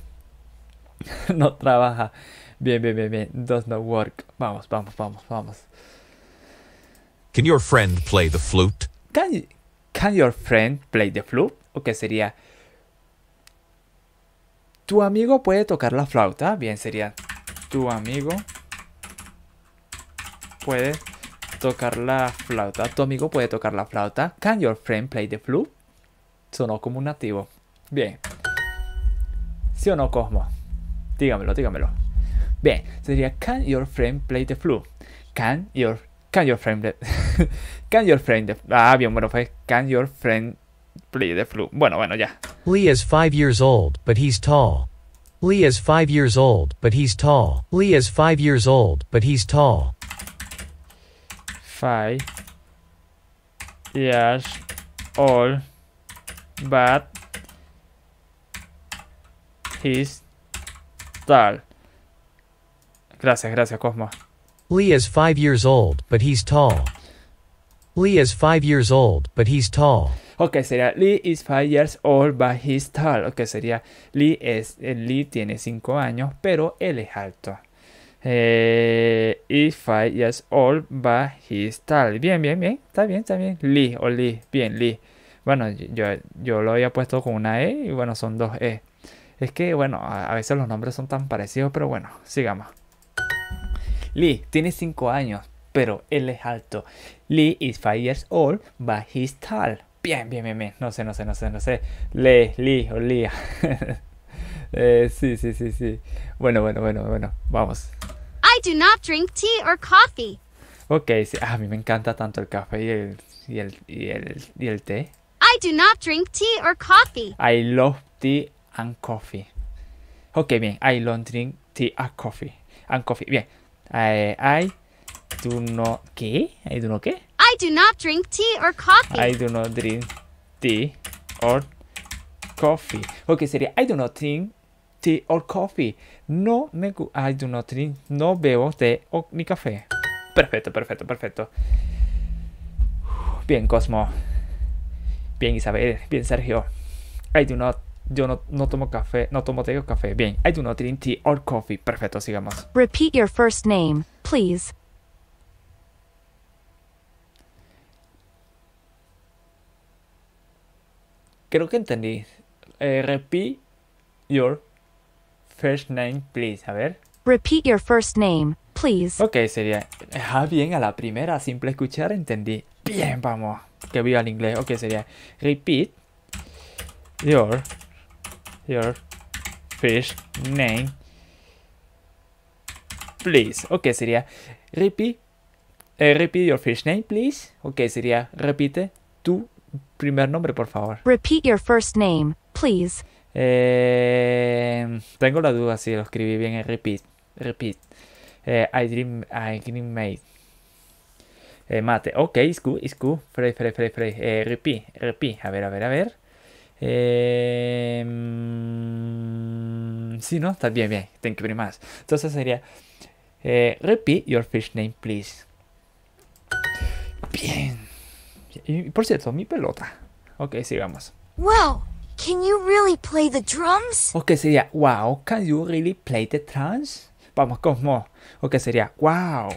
[SPEAKER 1] no trabaja. Bien, bien, bien, bien. Does not work. Vamos, vamos, vamos, vamos. Can your friend play the flute? Can, can your friend play the flute? O que sería. Tu amigo puede tocar la flauta. Bien, sería. Tu amigo puede tocar la flauta. Tu amigo puede tocar la flauta. Can your friend play the flute? Sonó como un nativo. Bien. ¿Sí o no, Cosmo? Dígamelo, dígamelo. Bien, sería Can your friend play the flute? Can your Can your friend Can your friend Ah, bien, bueno, pues Can your friend play the flute? Bueno, bueno, ya.
[SPEAKER 2] Lee is five years old, but he's tall. Lee is five years old, but he's tall. Lee is five years old, but he's tall. Five
[SPEAKER 1] years old, but he's Gracias, gracias, Cosmo.
[SPEAKER 2] Lee is five years old, but he's tall. Lee is five years old, but he's tall.
[SPEAKER 1] Ok, sería Lee is five years old, but he's tall. Ok, sería Lee es eh, Lee tiene cinco años, pero él es alto. Eh, is five years old, but he's tall. Bien, bien, bien. Está bien, está bien. Lee o Lee. Bien, Lee. Bueno, yo, yo lo había puesto con una E y bueno, son dos E. Es que, bueno, a, veces los nombres son tan parecidos, pero bueno, sigamos. Lee tiene 5 años, pero él es alto. Lee is 5 years old, but he's tall. Bien, bien, bien, bien. No sé, no sé, no sé, no sé. Lee, Lee o Lia. Eh, sí, sí, sí, sí. Bueno, bueno, bueno, bueno. Vamos.
[SPEAKER 4] I do not drink tea or coffee.
[SPEAKER 1] Ok, sí. a mí me encanta tanto el café y el, y el, y el, y el té.
[SPEAKER 4] I do not drink tea or coffee.
[SPEAKER 1] I love tea and coffee. Ok, bien. I don't drink tea or coffee. And coffee. Bien. Eh, I, do not... I do not I
[SPEAKER 4] do not drink tea or coffee. I
[SPEAKER 1] do not drink tea or coffee. Ok, sería I do not drink tea or coffee. No me I do not drink. No bebo té o, ni café. Perfecto, perfecto, perfecto. Bien, Cosmo. Bien, Isabel. Bien, Sergio. I do not yo no, tomo café, no tomo té o café. Bien, I do not drink tea or coffee. Perfecto, sigamos.
[SPEAKER 3] Repeat your first name, please.
[SPEAKER 1] Creo que entendí. Eh, repeat your first name, please. A ver. Repeat
[SPEAKER 3] your first name,
[SPEAKER 1] please. Ok, sería. Ah, bien, a la primera, simple escuchar, entendí. Bien, vamos. Que viva el inglés. Ok, sería. Repeat your your first name, please. Ok, sería repeat, eh, repeat your first name, please. Ok, sería repite tu primer nombre, por favor.
[SPEAKER 3] Repeat your first name, please.
[SPEAKER 1] Eh, tengo la duda si lo escribí bien en repeat. Repeat. Eh, I dream, I dream made. mate. Ok, it's good, it's Frey, frey, repeat, repeat. A ver, a ver, a ver. Eh, sí, ¿no? Está bien, bien. Tengo que más. Entonces sería... Eh, repeat your fish name, please. Bien. Y, por cierto, mi pelota. Ok, sigamos.
[SPEAKER 2] Wow, can you really play the drums?
[SPEAKER 1] Ok, sería, wow, can you really play the drums? Vamos, Cosmo. Ok, sería, wow.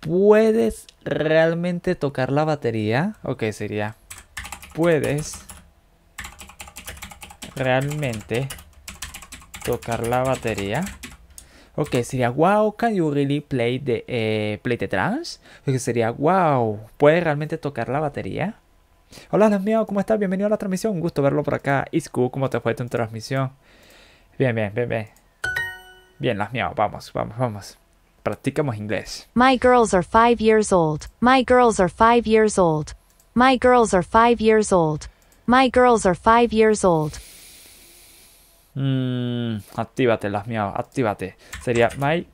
[SPEAKER 1] ¿Puedes realmente tocar la batería? Ok, sería, puedes realmente tocar la batería. Ok, sería wow, can you really play the, eh, play the drums? sería wow, ¿puedes realmente tocar la batería? Hola, las mías, ¿cómo estás? Bienvenido a la transmisión, un gusto verlo por acá. Isku, ¿cómo te fue tu transmisión? Bien, bien, bien, bien. Bien, las mías, vamos, vamos, vamos. Practicamos inglés.
[SPEAKER 3] My girls are five years old. My girls are five years old. My girls are five years old. My girls are five years old.
[SPEAKER 1] Mm, actívate, las mías, actívate. Sería My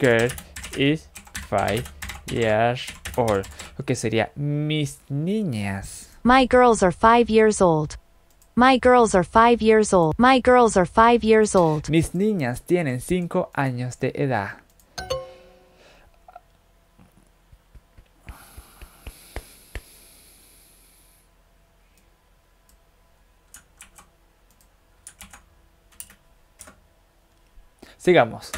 [SPEAKER 1] girl is five years old. que sería
[SPEAKER 3] mis niñas. My girls are five years old. My girls are five years old. My girls are five years old. Mis niñas tienen cinco años de edad.
[SPEAKER 4] Sigamos.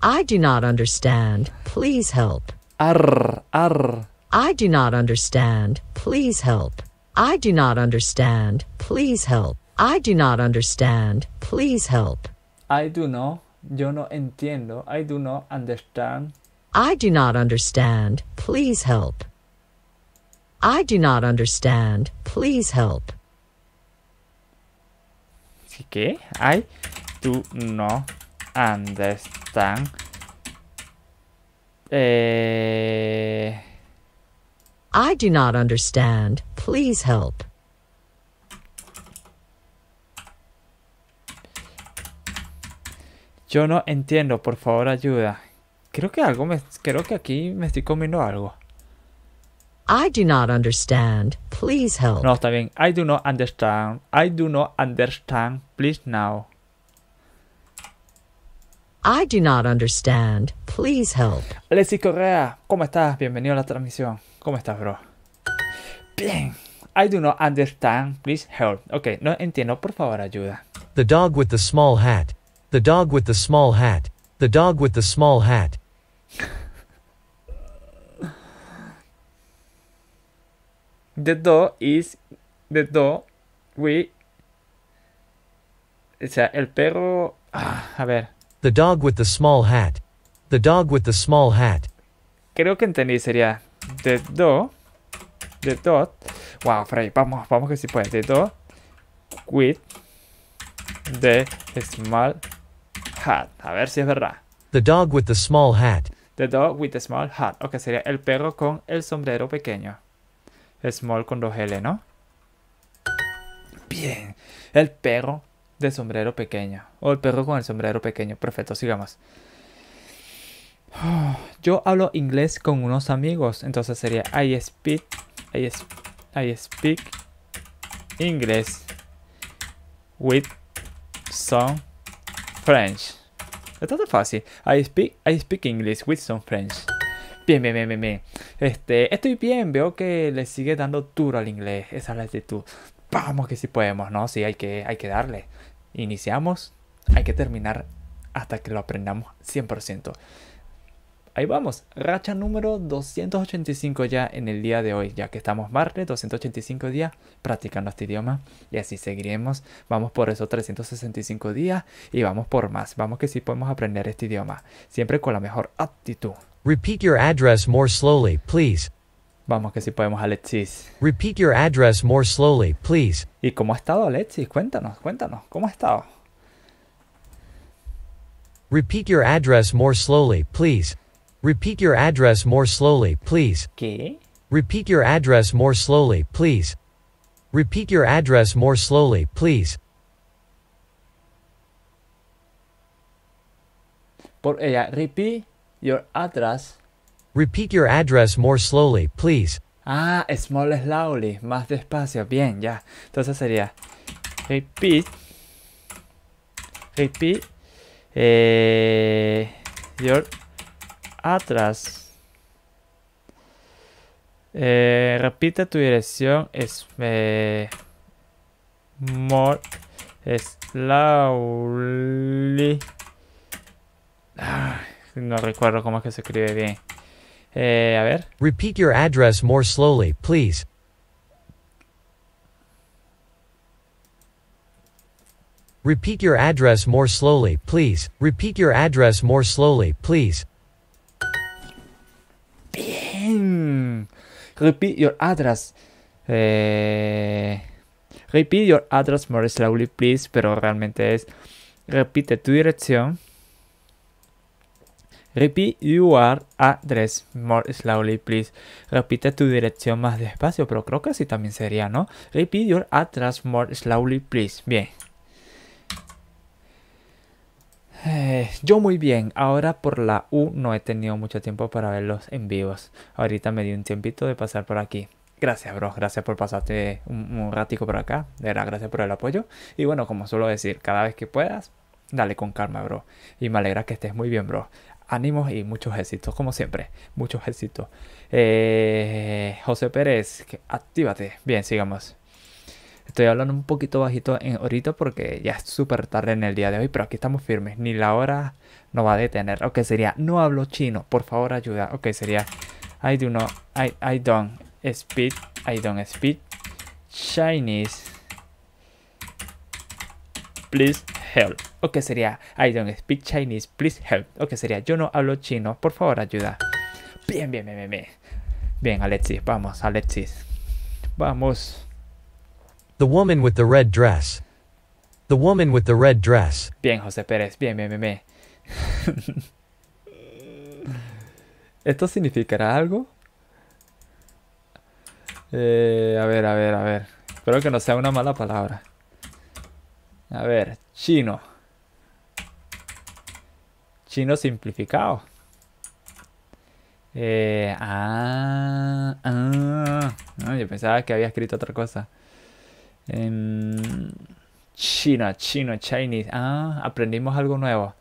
[SPEAKER 4] I do not understand. Please help. Arr, arr. I do not understand. Please help. I do not understand. Please help. I do not understand. Please help.
[SPEAKER 1] I do not. Yo no entiendo. I do not understand.
[SPEAKER 4] I do not understand. Please help. I do not understand. Please help.
[SPEAKER 1] ¿Qué? que I do not understand. Eh...
[SPEAKER 4] I do not understand. Please help.
[SPEAKER 1] Yo no entiendo, por favor ayuda. Creo que algo me, creo que aquí me estoy comiendo algo. I do not
[SPEAKER 4] understand. Please help. No,
[SPEAKER 1] está bien. I do not understand. I do not understand. Please now. I do not understand. Please help. Alexis Correa, ¿cómo estás? Bienvenido a la transmisión. ¿Cómo estás, bro? Bien. I do not understand. Please help. Ok, no
[SPEAKER 2] entiendo. Por favor, ayuda. The dog with the small hat. The dog with the small hat. The dog with the small hat.
[SPEAKER 1] The dog is. The dog we. O sea, el perro. Ah, a ver.
[SPEAKER 2] The dog with the small hat. The dog with the small hat.
[SPEAKER 1] Creo que entendí, sería. The door. The dog. Wow, frey, vamos, vamos que si sí The dog with the small hat. A ver si es verdad.
[SPEAKER 2] The dog with the small hat.
[SPEAKER 1] The dog with the small hat. Ok, sería el perro con el sombrero pequeño. Small con 2L, ¿no? Bien. El perro de sombrero pequeño. O el perro con el sombrero pequeño. Perfecto, sigamos. Yo hablo inglés con unos amigos. Entonces sería I speak. I, I speak inglés with some French. Está tan fácil. I speak, I speak English with some French. Bien, bien, bien, bien, bien. Este, estoy bien, veo que le sigue dando duro al inglés. Esa es la actitud. Vamos que sí podemos, ¿no? Sí, hay que, hay que darle. Iniciamos, hay que terminar hasta que lo aprendamos 100% ahí vamos, racha número 285 ya en el día de hoy, ya que estamos martes, 285 días practicando este idioma y así seguiremos, vamos por esos 365 días y vamos por más, vamos que sí podemos aprender este idioma, siempre con la mejor
[SPEAKER 2] actitud. Repeat your address more slowly, please. Vamos que sí podemos, Alexis. Repeat your address more slowly, please. ¿Y cómo ha estado, Alexis? Cuéntanos, cuéntanos, ¿cómo ha estado? Repeat your address more slowly, please. Repeat your address more slowly, please. Okay. Repeat your address more slowly, please. Repeat your address more slowly, please. Por ella, eh, repeat
[SPEAKER 1] your address.
[SPEAKER 2] Repeat your address more slowly, please.
[SPEAKER 1] Ah, es small slowly, más despacio. Bien, ya. Entonces sería repeat, repeat eh, your atrás. Eh, repite tu dirección. Es... Eh, more...
[SPEAKER 2] slowly. No recuerdo cómo es que se escribe bien. Eh, a ver. Repeat your address more slowly, please. Repeat your address more slowly, please. Repeat your address more slowly, please. Repeat your address.
[SPEAKER 1] Eh, repeat your address more slowly, please. Pero realmente es repite tu dirección. Repeat your address more slowly, please. Repite tu dirección más despacio, pero creo que así también sería, ¿no? Repeat your address more slowly, please. Bien, eh, yo muy bien, ahora por la U no he tenido mucho tiempo para verlos en vivos. Ahorita me dio un tiempito de pasar por aquí. Gracias, bro. Gracias por pasarte un, un ratico por acá. De verdad, gracias por el apoyo. Y bueno, como suelo decir, cada vez que puedas, dale con calma, bro. Y me alegra que estés muy bien, bro. Ánimos y muchos éxitos, como siempre. Muchos éxitos. Eh, José Pérez, actívate. Bien, sigamos. Estoy hablando un poquito bajito en, ahorita porque ya es súper tarde en el día de hoy, pero aquí estamos firmes. Ni la hora nos va a detener. Ok, sería, no hablo chino, por favor ayuda. Ok, sería, I do I, I don't speak, I don't speak Chinese. Please help. Ok, sería, I don't speak Chinese, please help. Ok, sería, yo no hablo chino, por favor ayuda. Bien, bien, bien, bien. Bien, Alexis, vamos, Alexis.
[SPEAKER 2] Vamos. The woman with the red dress. The woman with the red dress. Bien, José Pérez. Bien, bien, bien, bien.
[SPEAKER 1] ¿Esto significará algo? Eh, a ver, a ver, a ver. Espero que no sea una mala palabra. A ver, chino. Chino simplificado. Eh, ah, ah, ah, yo pensaba que había escrito otra cosa. En em, China, chino, Chinese. Ah, aprendimos algo nuevo.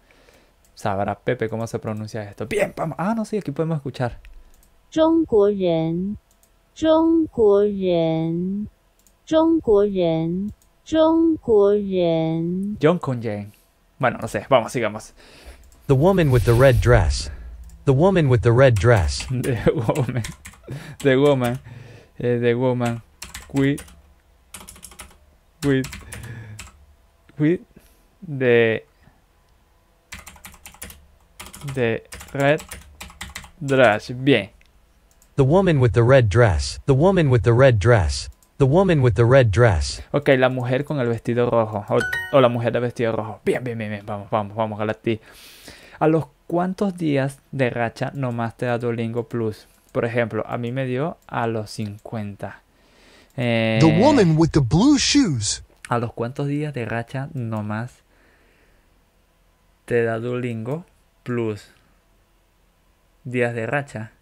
[SPEAKER 1] Sabrá Pepe cómo se pronuncia esto. Bien, vamos. Ah, no, sí, aquí podemos escuchar.
[SPEAKER 4] John
[SPEAKER 2] Bueno, no sé.
[SPEAKER 1] Vamos, sigamos.
[SPEAKER 2] The woman with the red dress. The woman with the red dress. The woman.
[SPEAKER 1] The woman. Eh, the woman with with the the red
[SPEAKER 2] dress. Bien. The woman with the red dress. The woman with the red dress. The woman with the red dress. Ok,
[SPEAKER 1] la mujer con el vestido rojo. O, la mujer de vestido rojo. Bien, bien, bien, bien. Vamos, vamos, vamos a la ti. A los cuántos días de racha nomás te da Duolingo Plus. Por ejemplo, a mí me dio a los 50. Eh, the woman with the blue shoes. A los cuantos días de racha nomás te da Duolingo plus días de racha.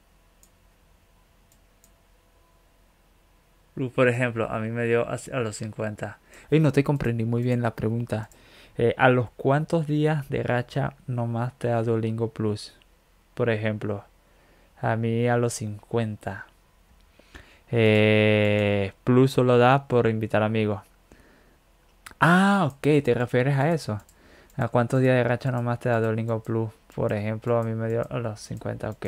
[SPEAKER 1] Uh, por ejemplo, a mí me dio a los 50. Y no te comprendí muy bien la pregunta. Eh, ¿A los cuantos días de racha nomás te da Duolingo Plus? Por ejemplo, a mí a los 50. Eh, plus solo da por invitar amigos. Ah, ok, te refieres a eso. ¿A cuántos días de racha nomás te da Duolingo Plus? Por ejemplo, a mí me dio los 50, ok.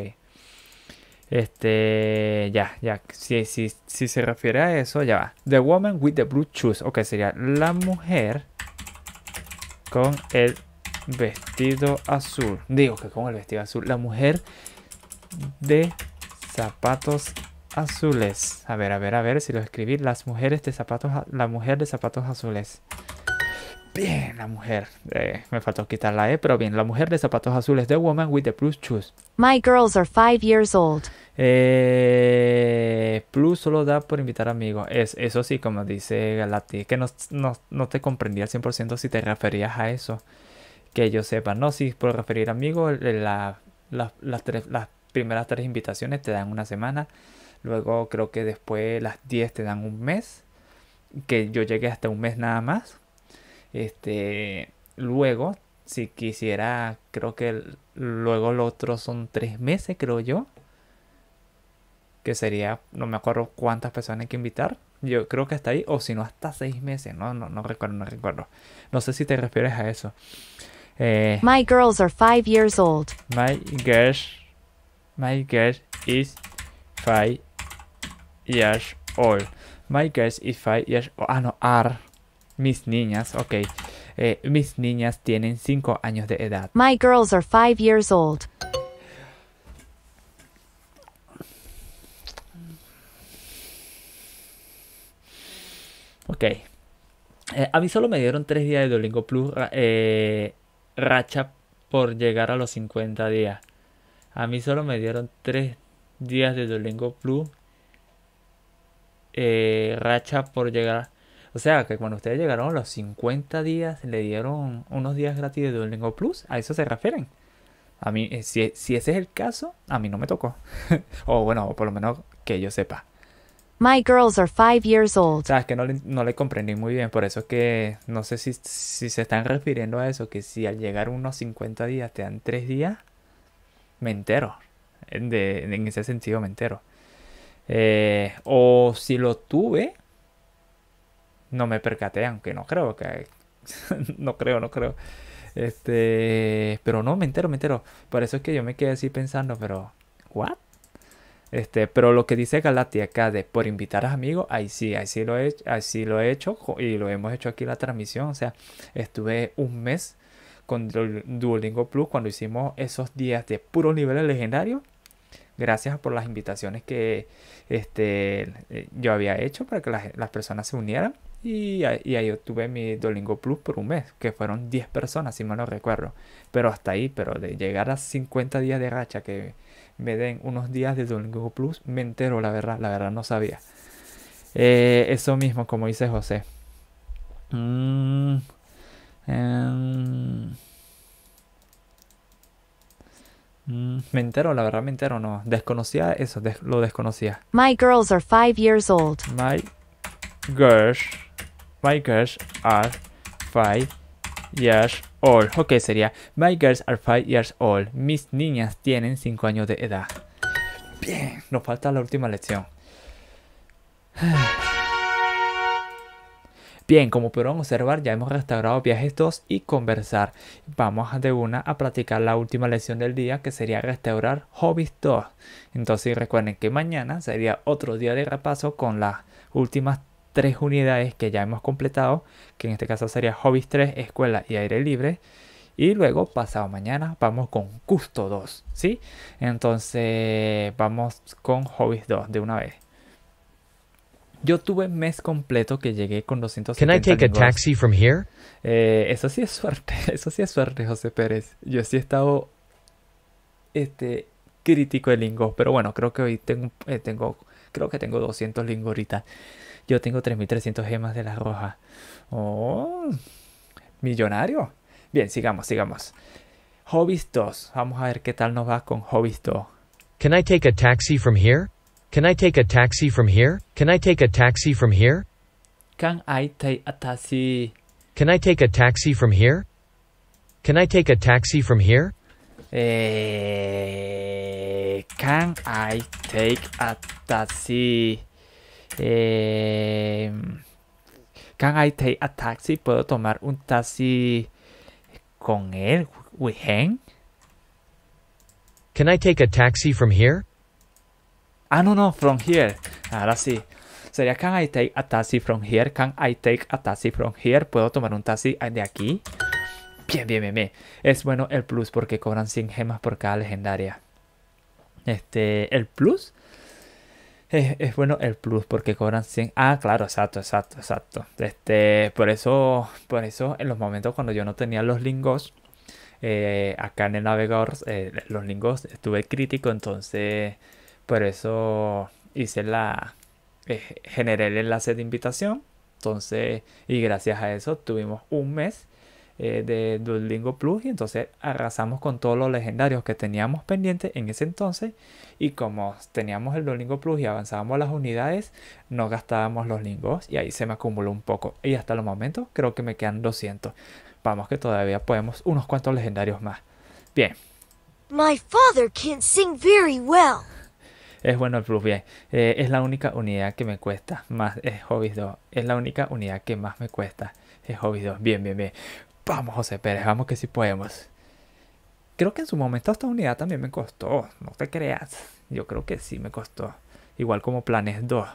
[SPEAKER 1] Este, ya, ya. Si, si, si se refiere a eso, ya va. The woman with the blue shoes. Ok, sería la mujer con el vestido azul. Digo que con el vestido azul. La mujer de zapatos azules. A ver, a ver, a ver si lo escribí. Las mujeres de zapatos... La mujer de zapatos azules. Bien, la mujer. Eh, me faltó quitar la E, pero bien. La mujer de zapatos azules. The woman with the blue shoes.
[SPEAKER 3] My girls are five years old.
[SPEAKER 1] Eh, plus solo da por invitar amigos. Es, eso sí, como dice Galati, que no, no, te comprendía al 100% si te referías a eso. Que yo sepa, no, si por referir amigos, eh, las, las primeras tres invitaciones te dan una semana Luego creo que después las 10 te dan un mes, que yo llegué hasta un mes nada más. Este, luego, si quisiera, creo que luego lo otro son tres meses, creo yo. Que sería, no me acuerdo cuántas personas hay que invitar. Yo creo que hasta ahí, o si no, hasta seis meses. No, no, no recuerdo, no recuerdo. No sé si te refieres a eso. Eh,
[SPEAKER 3] my girls are five years old.
[SPEAKER 1] My girl my girl is five years old. My girls is five years Ah, no, are. Mis niñas, ok. Eh, mis niñas tienen 5 años de edad.
[SPEAKER 3] My girls are five years old.
[SPEAKER 1] Ok. Eh, a mí solo me dieron 3 días de Duolingo Plus eh, racha por llegar a los 50 días. A mí solo me dieron 3 días de Duolingo Plus eh, racha por llegar. O sea, que cuando ustedes llegaron los 50 días, le dieron unos días gratis de Duolingo Plus. A eso se refieren. A mí, eh, si, si ese es el caso, a mí no me tocó. o bueno, por lo menos que yo sepa.
[SPEAKER 3] My girls are
[SPEAKER 1] five years old. O que no le, no le comprendí muy bien. Por eso es que no sé si, si se están refiriendo a eso. Que si al llegar unos 50 días te dan 3 días, me entero. De, en ese sentido me entero. Eh, o si lo tuve, no me percaté, aunque no creo que... no creo, no creo. Este, pero no, me entero, me entero. Por eso es que yo me quedé así pensando, pero, ¿what? Este, pero lo que dice Galati acá de por invitar a amigos, ahí sí, ahí sí lo he, así lo he hecho y lo hemos hecho aquí la transmisión. O sea, estuve un mes con Duolingo Plus cuando hicimos esos días de puro nivel legendario Gracias por las invitaciones que este, eh, yo había hecho para que las, personas se unieran. Y, ahí obtuve mi Dolingo Plus por un mes, que fueron 10 personas, si mal no recuerdo. Pero hasta ahí, pero de llegar a 50 días de racha que me den unos días de Dolingo Plus, me entero, la verdad, la verdad no sabía. Eh, eso mismo, como dice José. Mm, em, Mm. me entero, la verdad me entero, no. Desconocía eso, lo desconocía.
[SPEAKER 3] My girls are five years old.
[SPEAKER 1] My girls, my girls are five years old. Ok, sería My girls are five years old. Mis niñas tienen cinco años de edad. Bien, nos falta la última lección. Bien, como pudieron observar, ya hemos restaurado viajes 2 y conversar. Vamos de una a practicar la última lección del día, que sería restaurar hobbies 2. Entonces recuerden que mañana sería otro día de repaso con las últimas tres unidades que ya hemos completado, que en este caso sería hobbies 3, escuela y aire libre. Y luego, pasado mañana, vamos con Custo 2, ¿sí? Entonces, vamos con Hobbies 2 de una vez. Yo tuve mes completo que llegué con 200 Can I take a taxi from here? Eh, eso sí es suerte, eso sí es suerte, José Pérez. Yo sí he estado este crítico de lingo, pero bueno, creo que hoy tengo, eh, tengo creo que tengo 200 lingos ahorita. Yo tengo 3300 gemas de la roja. Oh, millonario. Bien, sigamos, sigamos. Hobbies 2. Vamos a ver qué tal nos va con Hobbies 2.
[SPEAKER 2] Can I take a taxi from here? Can I take a taxi from here? Can I take a taxi from here? Can I take a taxi? Can I take a taxi from here? Can I take a taxi from here? Eh,
[SPEAKER 1] can I take a taxi? Eh, can I take a taxi? ¿Puedo tomar un taxi con él? ¿With him? Can I take a
[SPEAKER 2] taxi from here?
[SPEAKER 1] Ah, no, no, from here. Ahora sí. Sería can I take a taxi from here? Can I take a taxi from here? ¿Puedo tomar un taxi de aquí? Bien, bien, bien, bien. Es bueno el plus porque cobran 100 gemas por cada legendaria. Este, el plus. Es, bueno el plus porque cobran 100. Ah, claro, exacto, exacto, exacto. Este, por eso, por eso en los momentos cuando yo no tenía los lingos, eh, acá en el navegador, eh, los lingos estuve crítico, entonces por eso hice la. Eh, generé el enlace de invitación. Entonces, y gracias a eso tuvimos un mes eh, de Duolingo Plus y entonces arrasamos con todos los legendarios que teníamos pendientes en ese entonces y como teníamos el Duolingo Plus y avanzábamos las unidades, no gastábamos los lingos y ahí se me acumuló un poco y hasta los momentos creo que me quedan 200. Vamos que todavía podemos unos cuantos legendarios más. Bien.
[SPEAKER 2] My father very well.
[SPEAKER 1] Es bueno el plus, bien. Eh, es la única unidad que me cuesta más. Es Hobbies 2. Es la única unidad que más me cuesta. Es Hobbies 2. Bien, bien, bien. Vamos, José Pérez. Vamos que sí podemos. Creo que en su momento esta unidad también me costó. No te creas. Yo creo que sí me costó. Igual como planes 2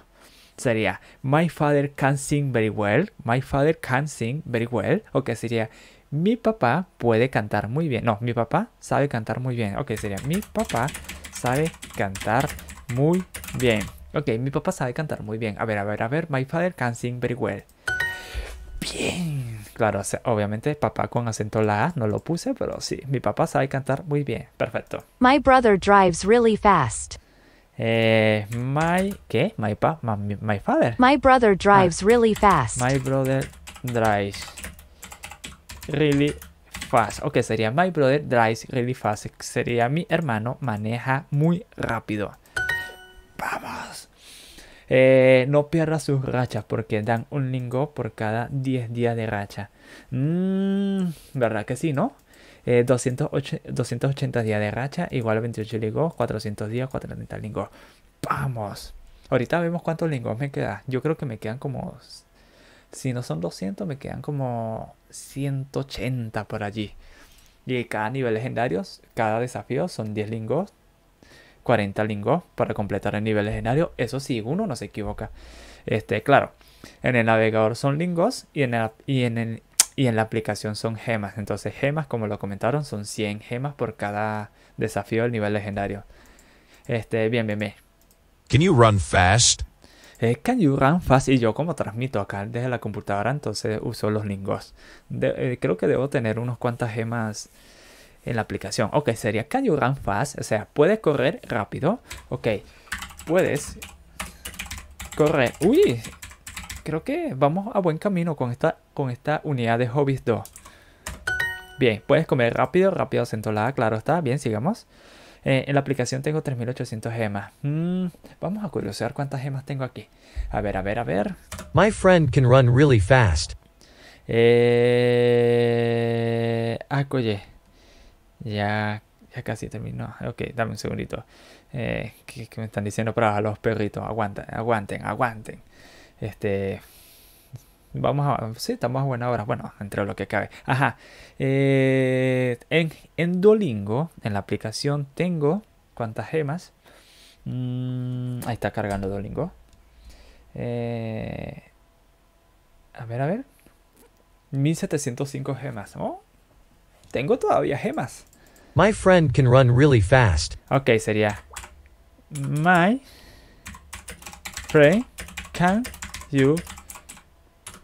[SPEAKER 1] sería My father can sing very well. My father can sing very well. O que sería Mi papá puede cantar muy bien. No, mi papá sabe cantar muy bien. Ok, sería Mi papá sabe cantar muy bien. Ok, mi papá sabe cantar muy bien. A ver, a ver, a ver. My father can sing very well. Bien. Claro, obviamente papá con acento la A no lo puse, pero sí. Mi papá sabe cantar muy bien. Perfecto.
[SPEAKER 3] My brother drives really fast.
[SPEAKER 1] Eh, my... ¿Qué? My, pa, my, father. My
[SPEAKER 3] brother drives ah. really fast.
[SPEAKER 1] My brother drives really fast. Ok, sería my brother drives really fast. Sería mi hermano maneja muy rápido. Eh, no pierda sus rachas porque dan un lingo por cada 10 días de racha. Mmm, ¿Verdad que sí, no? 280 eh, días de racha igual a 28 lingos, 400 días, 40 lingos. ¡Vamos! Ahorita vemos cuántos lingos me quedan. Yo creo que me quedan como... Si no son 200, me quedan como 180 por allí. Y cada nivel legendario, cada desafío son 10 lingos 40 lingos para completar el nivel legendario. Eso sí, uno no se equivoca. Este, claro, en el navegador son lingos y en, la aplicación son gemas. Entonces, gemas, como lo comentaron, son 100 gemas por cada desafío del nivel legendario. Este, bien, bien, bien. Can you run fast? Eh, can you run fast? Y yo como transmito acá desde la computadora, entonces uso los lingos. Eh, creo que debo tener unos cuantas gemas en la aplicación. Ok, sería can you run fast? O sea, puedes correr rápido. Ok, puedes correr. Uy, creo que vamos a buen camino con esta, con esta unidad de hobbies 2. Bien, puedes comer rápido, rápido acentolada, claro está. Bien, sigamos. Eh, en la aplicación tengo 3800 gemas. Mm, vamos a curiosear cuántas gemas tengo aquí. A ver, a ver, a ver.
[SPEAKER 2] My friend can run really fast.
[SPEAKER 1] Eh... Ah, oye. Ya, ya casi terminó. Ok, dame un segundito. Eh, ¿qué, me están diciendo para los perritos? Aguanten, aguanten, aguanten. Este. Vamos a. Sí, estamos a buena hora. Bueno, entre lo que cabe. Ajá. Eh, en, Dolingo en la aplicación, tengo. ¿Cuántas gemas? Mm, ahí está cargando Dolingo eh, a ver, a ver. 1705 gemas. Oh, tengo todavía gemas.
[SPEAKER 2] My friend can run really fast. Ok, sería
[SPEAKER 1] My friend can you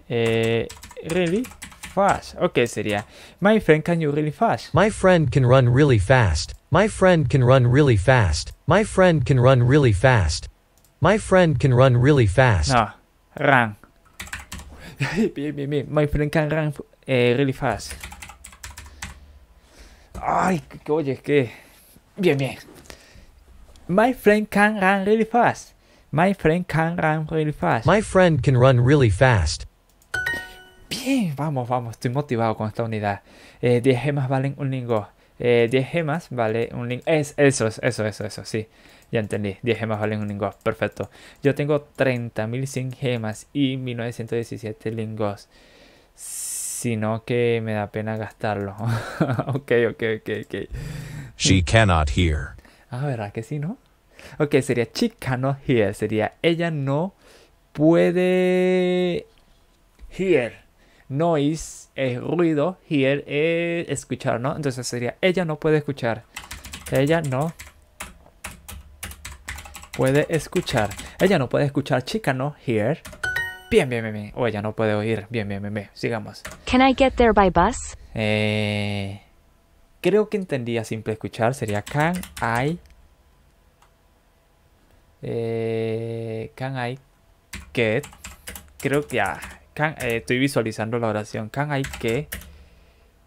[SPEAKER 1] eh, really fast. Ok, sería
[SPEAKER 2] My friend can you really fast. My friend can run really fast. My friend can run really fast. My friend can run really fast. My friend can run really fast. No, run.
[SPEAKER 1] My friend can run
[SPEAKER 2] eh, really fast.
[SPEAKER 1] Ay, que, oye, que. Bien, bien. My friend can run really fast. My friend can run really fast. My friend
[SPEAKER 2] can run really fast.
[SPEAKER 1] Bien, vamos, vamos. Estoy motivado con esta unidad. 10 eh, gemas valen un lingo. 10 eh, gemas vale un lingo. Es, eso, eso, eso, eso, sí. Ya entendí. 10 gemas valen un lingo. Perfecto. Yo tengo 30.100 gemas y 1917 lingos sino que me da pena gastarlo.
[SPEAKER 2] ok, ok, ok, ok. She cannot hear.
[SPEAKER 1] Ah, ¿verdad que si no? Ok, sería she cannot hear. Sería ella no puede hear. Noise es ruido, hear es escuchar, ¿no? Entonces sería ella no puede escuchar. Ella no puede escuchar. Ella no puede escuchar, chica, no hear. Bien, bien, bien, bien. ya no puedo oír. Bien, bien, bien, bien. Sigamos.
[SPEAKER 3] Can I get there by bus?
[SPEAKER 1] Eh, creo que entendía simple escuchar. Sería can I... Eh, can I get... Creo que... ya. Ah, eh, estoy visualizando la oración. Can I get...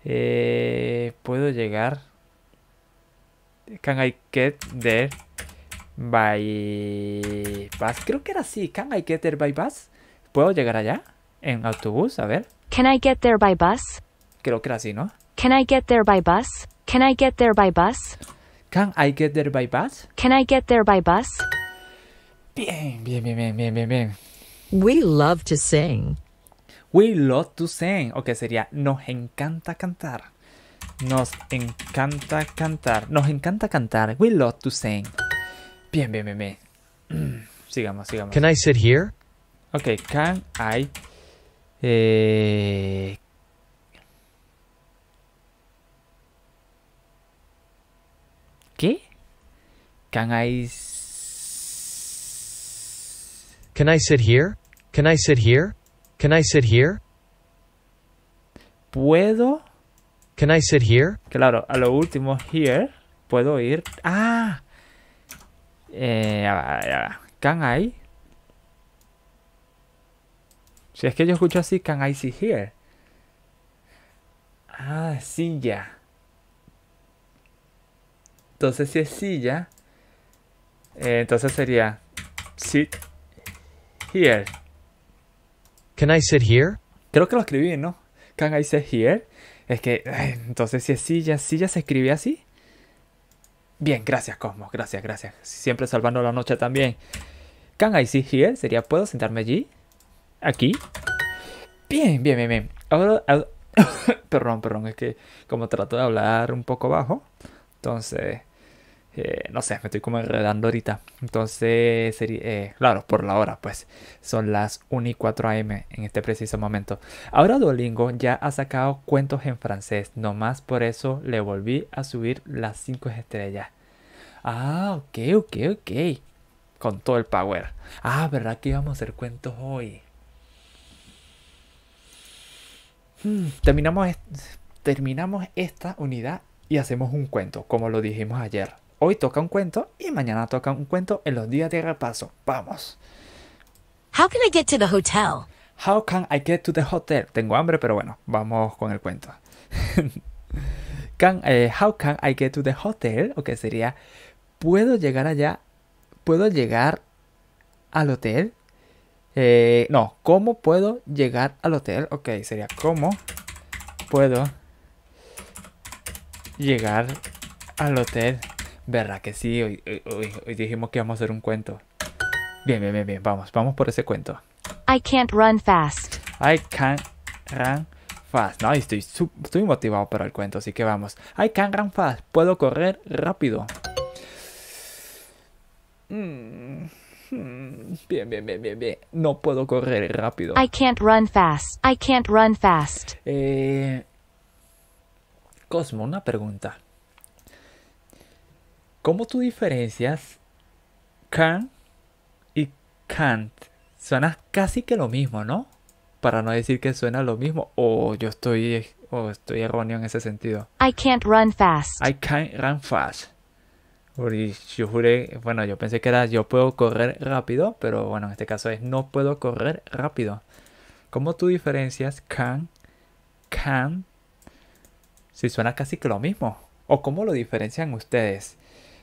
[SPEAKER 1] Eh, puedo llegar... Can I get there by bus? Creo que era así. Can I get there by bus? ¿Puedo llegar allá? ¿En autobús? A ver.
[SPEAKER 3] Can I get there by bus?
[SPEAKER 1] Creo que era así, ¿no?
[SPEAKER 3] Can I get there by bus? Can I get there by bus?
[SPEAKER 1] Can I get there by bus?
[SPEAKER 3] Can I get there by bus?
[SPEAKER 1] Bien, bien, bien, bien, bien, bien, bien. We love to sing. We love to sing. O sería, nos encanta cantar. Nos encanta cantar. Nos encanta cantar. We love to sing. Bien, bien, bien, bien. Sigamos, sigamos. Can I sit here? Okay, can
[SPEAKER 2] I... Eh, ¿Qué? Can I... Can I sit here? Can I sit here? Can I sit here? ¿Puedo? Can I sit here? Claro, a lo último, here. Puedo ir. Ah.
[SPEAKER 1] Eh, can I? Si es que yo escucho así, can I see here? Ah, silla. Entonces, si es silla, eh, entonces sería sit here. Can I sit here? Creo que lo escribí, ¿no? Can I sit here? Es que, entonces, si es silla, silla se escribe así. Bien, gracias, Cosmos. Gracias, gracias. Siempre salvando la noche también. Can I sit here? Sería, ¿puedo sentarme allí? aquí. Bien, bien, bien, bien. Ahora, perdón, perdón, es que como trato de hablar un poco bajo, entonces, eh, no sé, me estoy como enredando ahorita. Entonces, sería, eh, claro, por la hora, pues son las 1 y 4 am en este preciso momento. Ahora Duolingo ya ha sacado cuentos en francés, nomás por eso le volví a subir las 5 estrellas. Ah, ok, ok, ok. Con todo el power. Ah, ¿verdad que íbamos a hacer cuentos hoy? Mm. Terminamos, terminamos esta unidad y hacemos un cuento, como lo dijimos ayer. Hoy toca un cuento y mañana toca un cuento en los días de repaso. Vamos. How can I get to the hotel? How can I get to the hotel? Tengo hambre, pero bueno, vamos con el cuento. can, eh, how can I get to the hotel? O que sería, ¿puedo llegar allá? ¿Puedo llegar al hotel? Eh, no, ¿cómo puedo llegar al hotel? Ok, sería ¿cómo puedo llegar al hotel? Verdad que sí, hoy, dijimos que íbamos a hacer un cuento. Bien, bien, bien, bien, vamos, vamos por ese cuento.
[SPEAKER 3] I can't run fast.
[SPEAKER 1] I can't run fast. No, estoy, estoy motivado para el cuento, así que vamos. I can't run fast. Puedo correr rápido.
[SPEAKER 3] Mmm
[SPEAKER 1] bien, bien, bien, bien, bien. No puedo correr rápido.
[SPEAKER 3] I can't run fast. I can't run fast.
[SPEAKER 1] Cosmo, una pregunta. ¿Cómo tú diferencias can y can't? Suena casi que lo mismo, ¿no? Para no decir que suena lo mismo o yo estoy, estoy erróneo en ese sentido.
[SPEAKER 3] I can't run fast.
[SPEAKER 1] I can't run fast yo juré, bueno, yo pensé que era yo puedo correr rápido, pero bueno, en este caso es no puedo correr rápido. ¿Cómo tú diferencias can, can, si suena casi que lo mismo? ¿O cómo lo diferencian ustedes?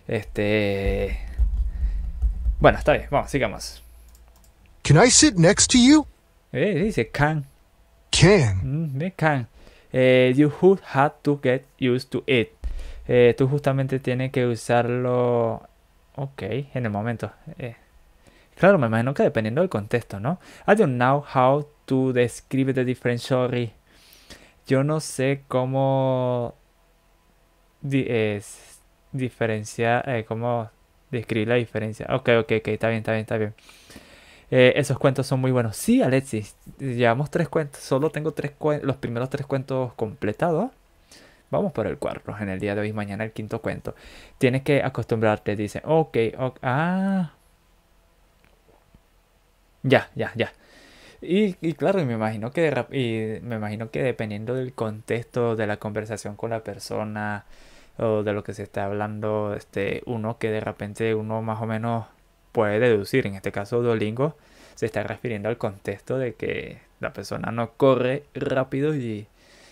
[SPEAKER 1] Este... Bueno, está bien, vamos, sigamos.
[SPEAKER 2] Can I sit next to you?
[SPEAKER 1] Eh, dice can. Can. Mm, can. Eh, you would have to get used to it. Eh, tú justamente tienes que usarlo, ok, en el momento. Eh, claro, me imagino que dependiendo del contexto, ¿no? I don't know how to describe the different story. Yo no sé cómo es, diferenciar, eh, cómo describir la diferencia. Ok, ok, ok, está bien, está bien, está bien. esos cuentos son muy buenos. Sí, Alexis, llevamos tres cuentos. Solo tengo tres los primeros tres cuentos completados. Vamos por el cuarto, en el día de hoy, mañana el quinto cuento. Tienes que acostumbrarte, dice, ok, ok, ah. Ya, ya, ya. Y, claro, me imagino que y me imagino que dependiendo del contexto de la conversación con la persona o de lo que se está hablando, este, uno que de repente uno más o menos puede deducir, en este caso Dolingo, se está refiriendo al contexto de que la persona no corre rápido y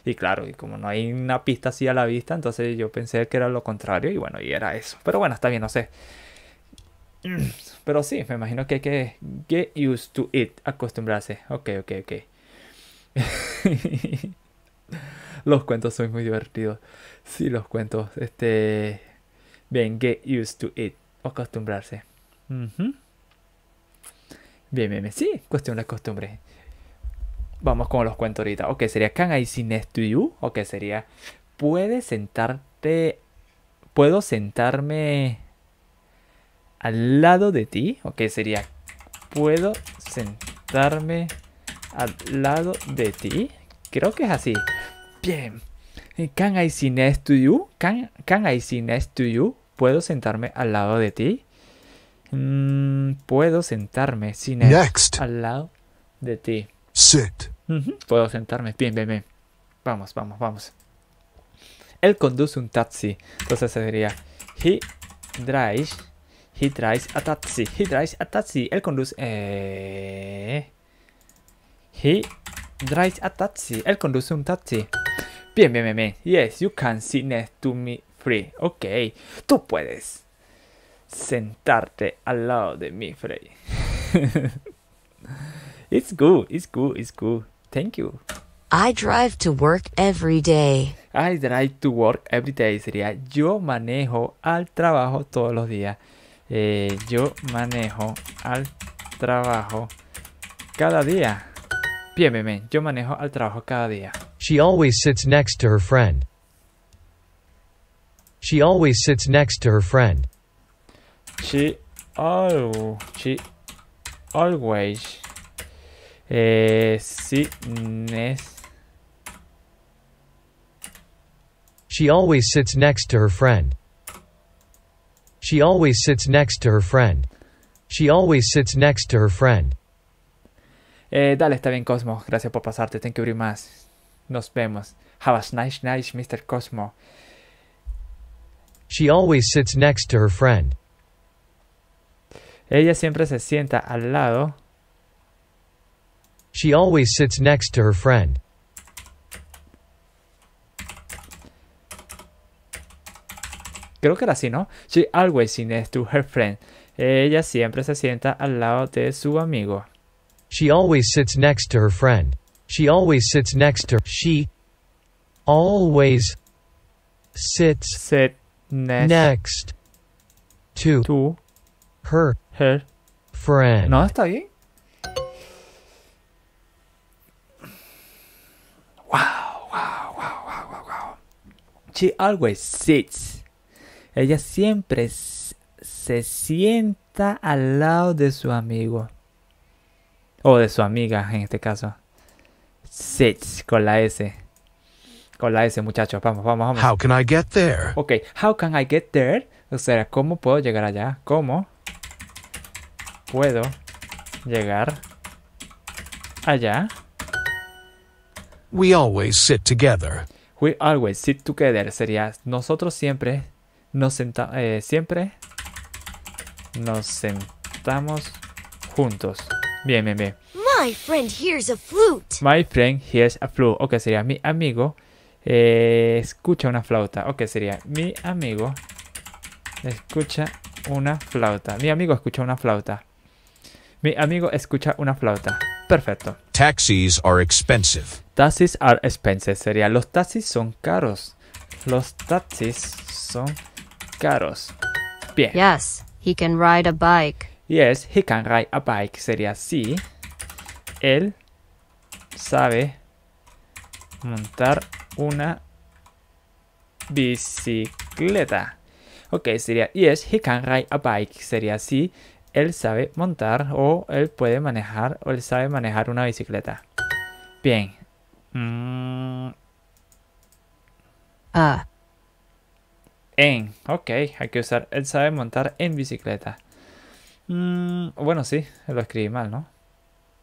[SPEAKER 1] y claro, y como no hay una pista así a la vista, entonces yo pensé que era lo contrario y bueno, y era eso. Pero bueno, está bien, no sé. Pero sí, me imagino que hay que get used to it, acostumbrarse. Ok, ok, ok. los cuentos son muy divertidos. Sí, los cuentos. Este. Bien, get used to it, acostumbrarse. Bien, bien, bien. Sí, cuestión de costumbre vamos con los cuentos ahorita. Ok, sería Can I sit next to you? Ok, sería ¿Puedes sentarte? ¿Puedo sentarme al lado de ti? Ok, sería ¿Puedo sentarme al lado de ti? Creo que es así. Bien. Can I sit next to you? Can, I sit next to you? ¿Puedo sentarme al lado de ti? Mm, puedo sentarme sin next. al lado de ti. Sit. Puedo sentarme. Bien, bien, bien. Vamos, vamos, vamos. Él conduce un taxi. Entonces sería he drives he drives a taxi. He drives a taxi. Él conduce eh, he drives a taxi. Él conduce un taxi. Bien, bien, bien, bien. Yes, you can sit next to me free. Ok. Tú puedes sentarte al lado de mí, free. It's good. It's good. It's good. Thank you.
[SPEAKER 5] I drive to work every day. I
[SPEAKER 1] drive to work every day sería yo manejo al trabajo todos los días. Eh, yo manejo al trabajo cada día. Bien, bien. yo manejo al trabajo cada día.
[SPEAKER 2] She always sits next to her friend. She always sits next to her friend.
[SPEAKER 1] She, al she always
[SPEAKER 2] Eh, si She always sits next to her friend. She always sits next to her friend. She always sits next to her friend. Eh,
[SPEAKER 1] dale, está bien, Cosmo. Gracias por pasarte. Thank you very much. Nos vemos. Have a nice night, Mr. Cosmo. She always sits next to her friend.
[SPEAKER 2] Ella siempre se sienta al lado she always sits next to her friend.
[SPEAKER 1] Creo que era así, ¿no? She always sits next to her
[SPEAKER 2] friend. Ella siempre se sienta al lado de su amigo. She always sits next to her friend. She always sits next to She always sits Sit next, next to, to her, her friend. ¿No está bien?
[SPEAKER 1] Wow, wow, wow, wow, wow, She always sits. Ella siempre se sienta al lado de su amigo. O de su amiga en este caso. Sits con la S. Con la S, muchachos. Vamos, vamos, vamos. How can I get there? Ok, how can I get there? O sea, ¿cómo puedo llegar allá? ¿Cómo puedo llegar allá?
[SPEAKER 2] We always sit
[SPEAKER 1] together. We always sit together sería nosotros siempre nos eh, siempre nos sentamos juntos. Bien, bien, bien.
[SPEAKER 4] My friend
[SPEAKER 2] hears a flute.
[SPEAKER 1] My friend hears a flute. Ok, sería mi amigo eh, escucha una flauta. Ok, sería mi amigo escucha una flauta. Mi amigo escucha una flauta. Mi amigo escucha una flauta. Perfecto.
[SPEAKER 2] Taxis are expensive.
[SPEAKER 1] Taxis are expensive sería los taxis son caros. Los taxis son caros. Bien. Yes, he
[SPEAKER 4] can ride a bike.
[SPEAKER 1] Yes, he can ride a bike sería sí. Él sabe montar una bicicleta. Ok, sería yes, he can ride a bike sería sí él sabe montar o él puede manejar o él sabe manejar una bicicleta. Bien. Mm. Ah. En. Ok, hay que usar él sabe montar en bicicleta.
[SPEAKER 3] Mm,
[SPEAKER 1] bueno, sí, lo escribí mal, ¿no?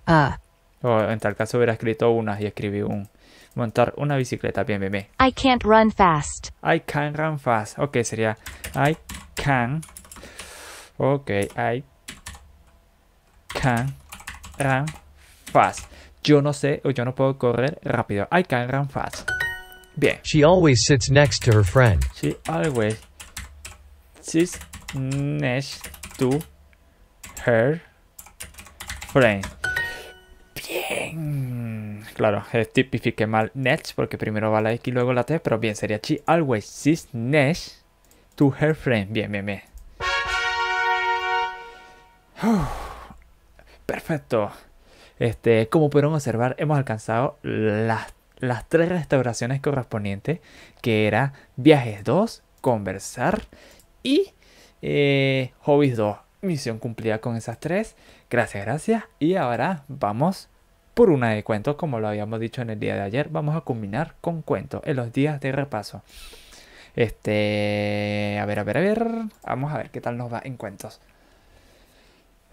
[SPEAKER 1] Ah. O en tal caso hubiera escrito una y escribí un. Montar una bicicleta. Bien, bien, bien.
[SPEAKER 3] I can't run fast.
[SPEAKER 1] I can't run fast. Ok, sería I can. Ok, I can run fast. Yo no sé o yo no puedo correr rápido. I can run fast.
[SPEAKER 2] Bien. She always sits next to her friend. She always
[SPEAKER 1] sits next to her friend.
[SPEAKER 3] Bien.
[SPEAKER 1] Claro, tipifique mal next porque primero va la X y luego la T, pero bien, sería she always sits next to her friend. Bien, bien, bien. Perfecto. Este, como pudieron observar, hemos alcanzado las, las tres restauraciones correspondientes, que era viajes 2, conversar y eh, hobbies 2. Misión cumplida con esas tres. Gracias, gracias. Y ahora vamos por una de cuentos, como lo habíamos dicho en el día de ayer. Vamos a combinar con cuentos en los días de repaso. Este, a ver, a ver, a ver. Vamos a ver qué tal nos va en cuentos.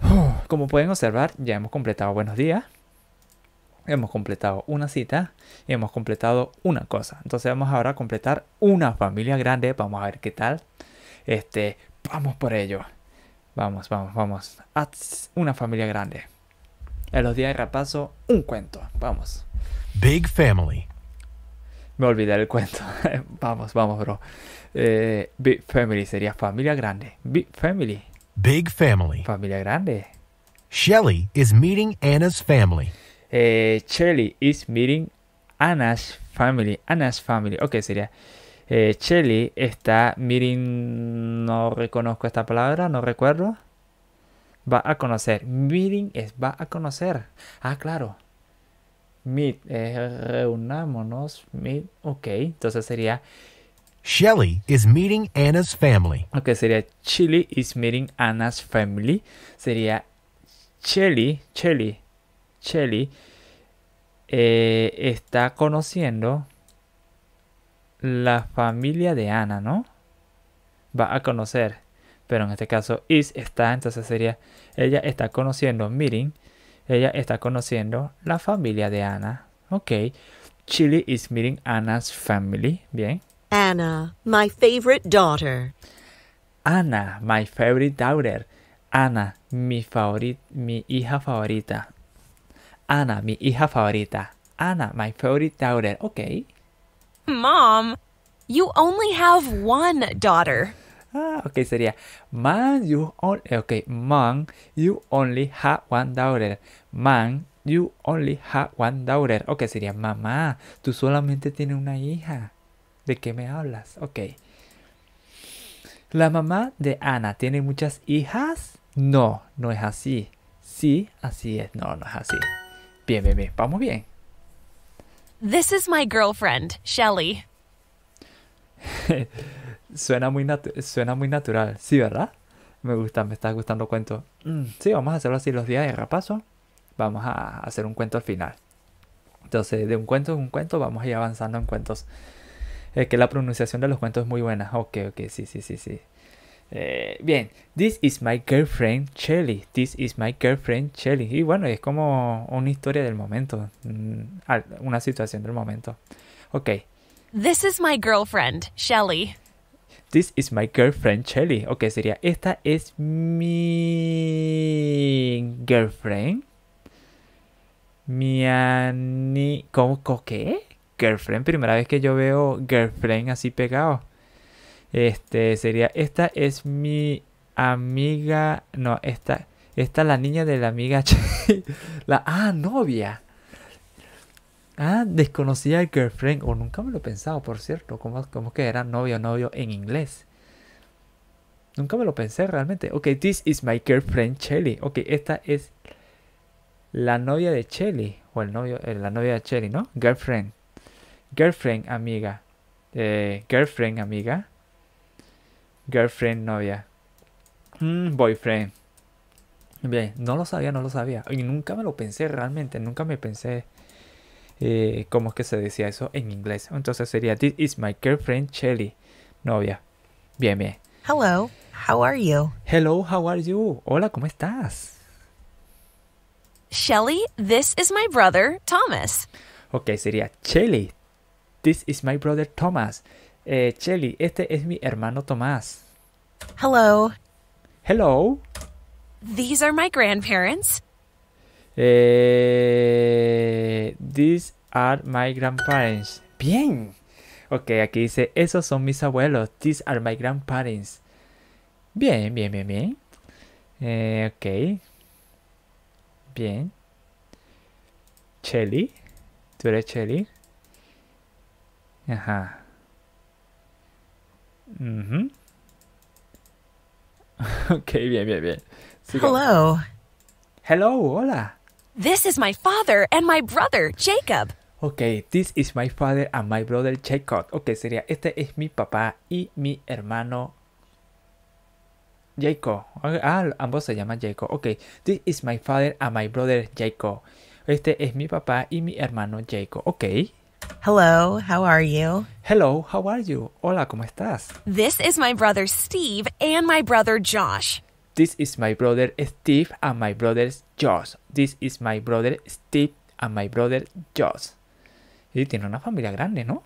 [SPEAKER 1] Como pueden observar, ya hemos completado buenos días, hemos completado una cita y hemos completado una cosa. Entonces vamos ahora a completar una familia grande, vamos a ver qué tal. Este, vamos por ello. Vamos, vamos, vamos. una familia grande. En los días de repaso, un cuento. Vamos. Big Family. Me olvidé el cuento. vamos, vamos, bro. Eh, big Family sería familia grande. Big Family. Big family. Familia grande.
[SPEAKER 2] Shelly is meeting Anna's family. Eh, Shelly
[SPEAKER 1] is meeting Anna's family. Anna's family. Ok, sería. Eh, Shelly está meeting. No reconozco esta palabra, no recuerdo. Va a conocer. Meeting es va a conocer. Ah, claro. Meet. Eh, reunámonos. Meet. Ok, entonces sería.
[SPEAKER 2] Shelly is meeting Anna's family.
[SPEAKER 1] Ok, sería Shelly is meeting Anna's family. Sería Shelly, Shelly, Shelly eh, está conociendo la familia de Anna, ¿no? Va a conocer, pero en este caso is está, entonces sería ella está conociendo meeting, ella está conociendo la familia de Anna Ok, Shelly is meeting Anna's family, bien.
[SPEAKER 4] Anna, my favorite daughter.
[SPEAKER 1] Anna, my favorite daughter. Anna, mi, favori mi hija favorita. Anna, mi hija favorita. Anna, my favorite daughter. Okay.
[SPEAKER 5] Mom, you only have one daughter. Ah,
[SPEAKER 1] okay, sería man you only eh, okay, you only have one daughter. Man you only have one daughter. Okay, sería mamá, tú solamente tienes una hija. ¿De qué me hablas? Ok. ¿La mamá de Ana tiene muchas hijas? No, no es así. Sí, así es. No, no es así. Bien, bien, bien. Vamos bien.
[SPEAKER 5] This is my girlfriend, Shelly.
[SPEAKER 1] suena, muy suena muy natural. Sí, ¿verdad? Me gusta, me está gustando el cuento. Mm, sí, vamos a hacerlo así los días de repaso. Vamos a hacer un cuento al final. Entonces, de un cuento en un cuento, vamos a ir avanzando en cuentos. Es eh, que la pronunciación de los cuentos es muy buena. Ok, ok, sí, sí, sí, sí. Eh, bien, This is my girlfriend Shelly. This is my girlfriend Shelly. Y bueno, es como una historia del momento, mm, una situación del momento. Ok.
[SPEAKER 5] This is my girlfriend Shelly.
[SPEAKER 1] This is my girlfriend Shelly. Ok, sería esta es mi girlfriend. Mi ¿Cómo? ¿Qué? Girlfriend. Primera vez que yo veo Girlfriend así pegado. Este sería, esta es mi amiga, no, esta, esta la niña de la amiga, la, ah, novia. Ah, desconocía el girlfriend, o nunca me lo he pensado, por cierto, ¿cómo, cómo que era novio novio en inglés? Nunca me lo pensé realmente. Ok, this is my girlfriend Shelly. Ok, esta es la novia de Shelly, o el novio, eh, la novia de Shelly, ¿no? Girlfriend. Girlfriend, amiga. girlfriend, amiga. Girlfriend, novia. Mm, boyfriend. Bien, no lo sabía, no lo sabía. Y nunca me lo pensé realmente, nunca me pensé eh, cómo es que se decía eso en inglés. Entonces sería, this is my girlfriend, Shelly, novia. Bien, bien.
[SPEAKER 5] Hello, how are you?
[SPEAKER 1] Hello, how are you? Hola, ¿cómo estás?
[SPEAKER 5] Shelly, this is my brother, Thomas.
[SPEAKER 1] Ok, sería Shelly, This is my brother Thomas. Eh, Chelly, este es mi hermano Tomás. Hello. Hello.
[SPEAKER 5] These are my grandparents.
[SPEAKER 1] Eh, these are my grandparents. Bien. Ok, aquí dice, esos son mis abuelos. These are my grandparents. Bien, bien, bien, bien. Eh, ok. Bien. Chelly. ¿Tú eres Chelly? Ajá. ok, bien, bien, bien. Hello. Hello, hola.
[SPEAKER 5] This is my father and my brother, Jacob.
[SPEAKER 1] Ok, this is my father and my brother Jacob. Ok, sería, este es mi papá y mi hermano Jacob. ah, ambos se llaman Jacob. Ok, this is my father and my brother Jacob. Este es mi papá y mi hermano Jacob. Ok, Hello, how are you? Hello, how are you? Hola, ¿cómo estás?
[SPEAKER 5] This is my brother Steve and my brother Josh.
[SPEAKER 1] This is my brother Steve and my brother Josh. This is my brother Steve and my brother Josh. Y tiene una familia grande, ¿no?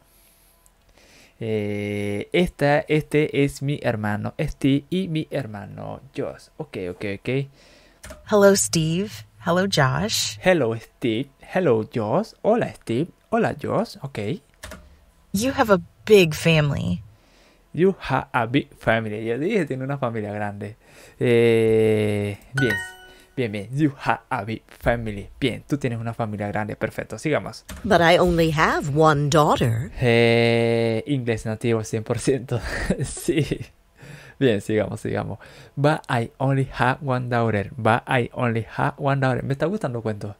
[SPEAKER 1] Eh, esta, este es mi hermano Steve y mi hermano Josh. Ok, ok, ok. Hello Steve. Hello Josh. Hello Steve. Hello Josh. Hola Steve. Hola, Josh. Ok. You have a big
[SPEAKER 5] family.
[SPEAKER 1] You have a big family. Yo dije, tiene una familia grande. Eh, bien. Bien, bien. You have a big family. Bien, tú tienes una familia grande. Perfecto, sigamos.
[SPEAKER 4] But I only have one daughter.
[SPEAKER 1] Eh, inglés nativo 100%. sí. Bien, sigamos, sigamos. But I only have one daughter. But I only have one daughter. Me está gustando el cuento.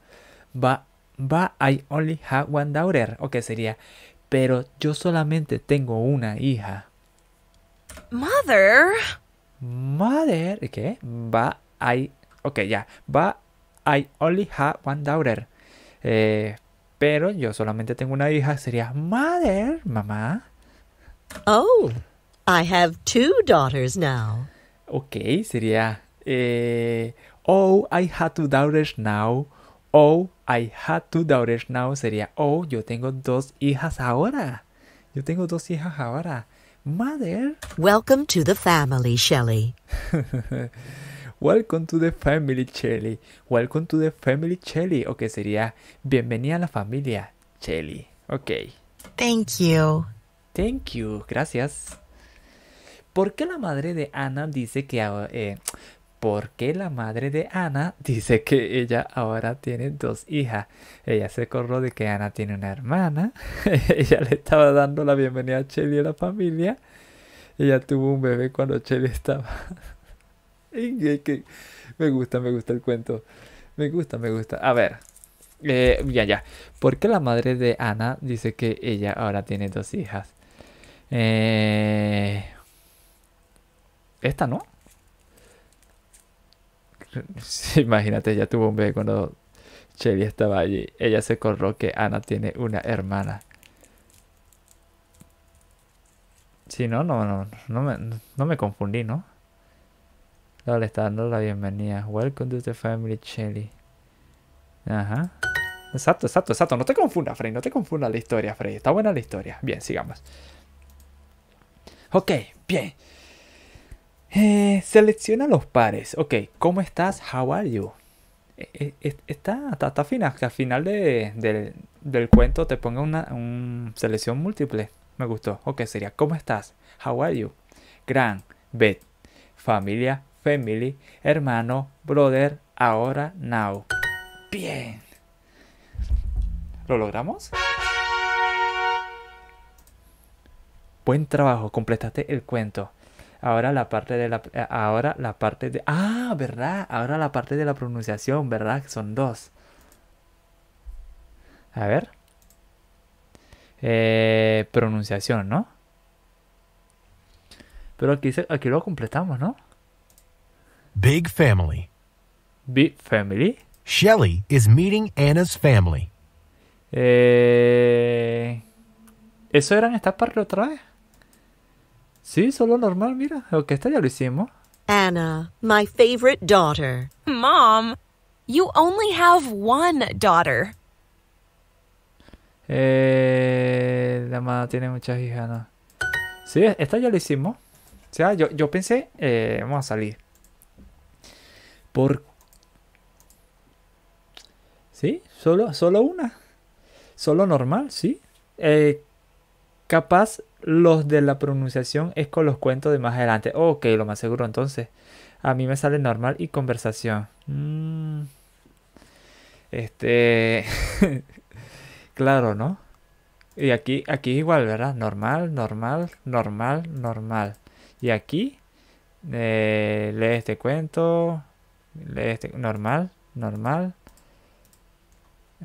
[SPEAKER 1] But But I only have one daughter. Okay, sería, pero yo solamente tengo una hija.
[SPEAKER 5] Mother. Mother. ¿Qué?
[SPEAKER 1] But I. Ok, ya. Va, I only have one daughter. Eh, pero yo solamente tengo una hija. Sería mother, mamá. Oh, I have two daughters now. Ok, sería. Eh, oh, I have two daughters now. Oh, I had two daughters now sería, oh, yo tengo dos hijas ahora. Yo tengo dos hijas ahora. Mother. Welcome to the family, Shelly. Welcome to the family, Shelly. Welcome to the family, Shelly. que sería bienvenida a la familia, Shelly. Ok. Thank you. Thank you. Gracias. ¿Por qué la madre de Ana dice que ah, eh, ¿Por qué la madre de Ana dice que ella ahora tiene dos hijas. Ella se corró de que Ana tiene una hermana. ella le estaba dando la bienvenida a y a la familia. Ella tuvo un bebé cuando Chelly estaba. me gusta, me gusta el cuento. Me gusta, me gusta. A ver. Eh, ya, ya. ¿Por qué la madre de Ana dice que ella ahora tiene dos hijas? Eh, esta no. Imagínate, ella tuvo un bebé cuando Shelly estaba allí. Ella se corró que Ana tiene una hermana. Si no, no, no, no me, no me confundí, ¿no? le está dando la bienvenida. Welcome to the family, Shelly. Ajá. Exacto, exacto, exacto. No te confunda Frey. No te confunda la historia, Frey. Está buena la historia. Bien, sigamos. Ok, bien. Eh, selecciona los pares. Ok, ¿cómo estás? How are you? Eh, eh, está, está, está, fina, que al final de, del cuento te ponga una un selección múltiple. Me gustó. Ok, sería ¿Cómo estás? How are you? Gran, bed, familia, family, hermano, brother, ahora, now. Bien. ¿Lo logramos? Buen trabajo, completaste el cuento. Ahora la parte de la eh, ahora la parte de ah, ¿verdad? Ahora la parte de la pronunciación, ¿verdad? Son dos. A ver. Eh, pronunciación, ¿no?
[SPEAKER 2] Pero aquí, aquí lo completamos, ¿no? Big family. Big family. Shelly is meeting Anna's family.
[SPEAKER 1] Eh, ¿Eso en esta parte otra vez? Sí, solo normal, mira. Ok, esta ya lo hicimos.
[SPEAKER 5] Anna, my favorite daughter. Mom, you only have one daughter.
[SPEAKER 1] Eh, la mamá tiene muchas hijas, ¿no? Sí, esta ya lo hicimos. O sea, yo, yo pensé, eh, vamos a salir. Por... ¿Sí? ¿Solo, solo una? ¿Solo normal? ¿Sí? Eh, Capaz los de la pronunciación es con los cuentos de más adelante. Ok, lo más seguro entonces. A mí me sale normal y conversación.
[SPEAKER 2] Mm.
[SPEAKER 1] Este. claro, ¿no? Y aquí, aquí igual, ¿verdad? Normal, normal, normal, normal. Y aquí, eh, lee este cuento, lee este, normal, normal.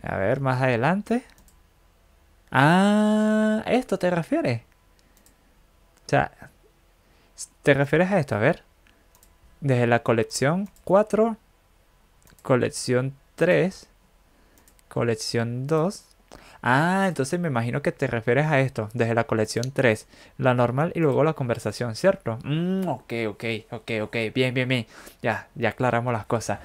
[SPEAKER 1] A ver, más adelante. Ah, ¿esto te refieres? O sea, ¿te refieres a esto? A ver. Desde la colección 4, colección 3, colección 2, Ah, entonces me imagino que te refieres a esto, desde la colección 3, la normal y luego la conversación, ¿cierto? Mm, ok, ok, ok, ok, bien, bien, bien. Ya, ya aclaramos las cosas.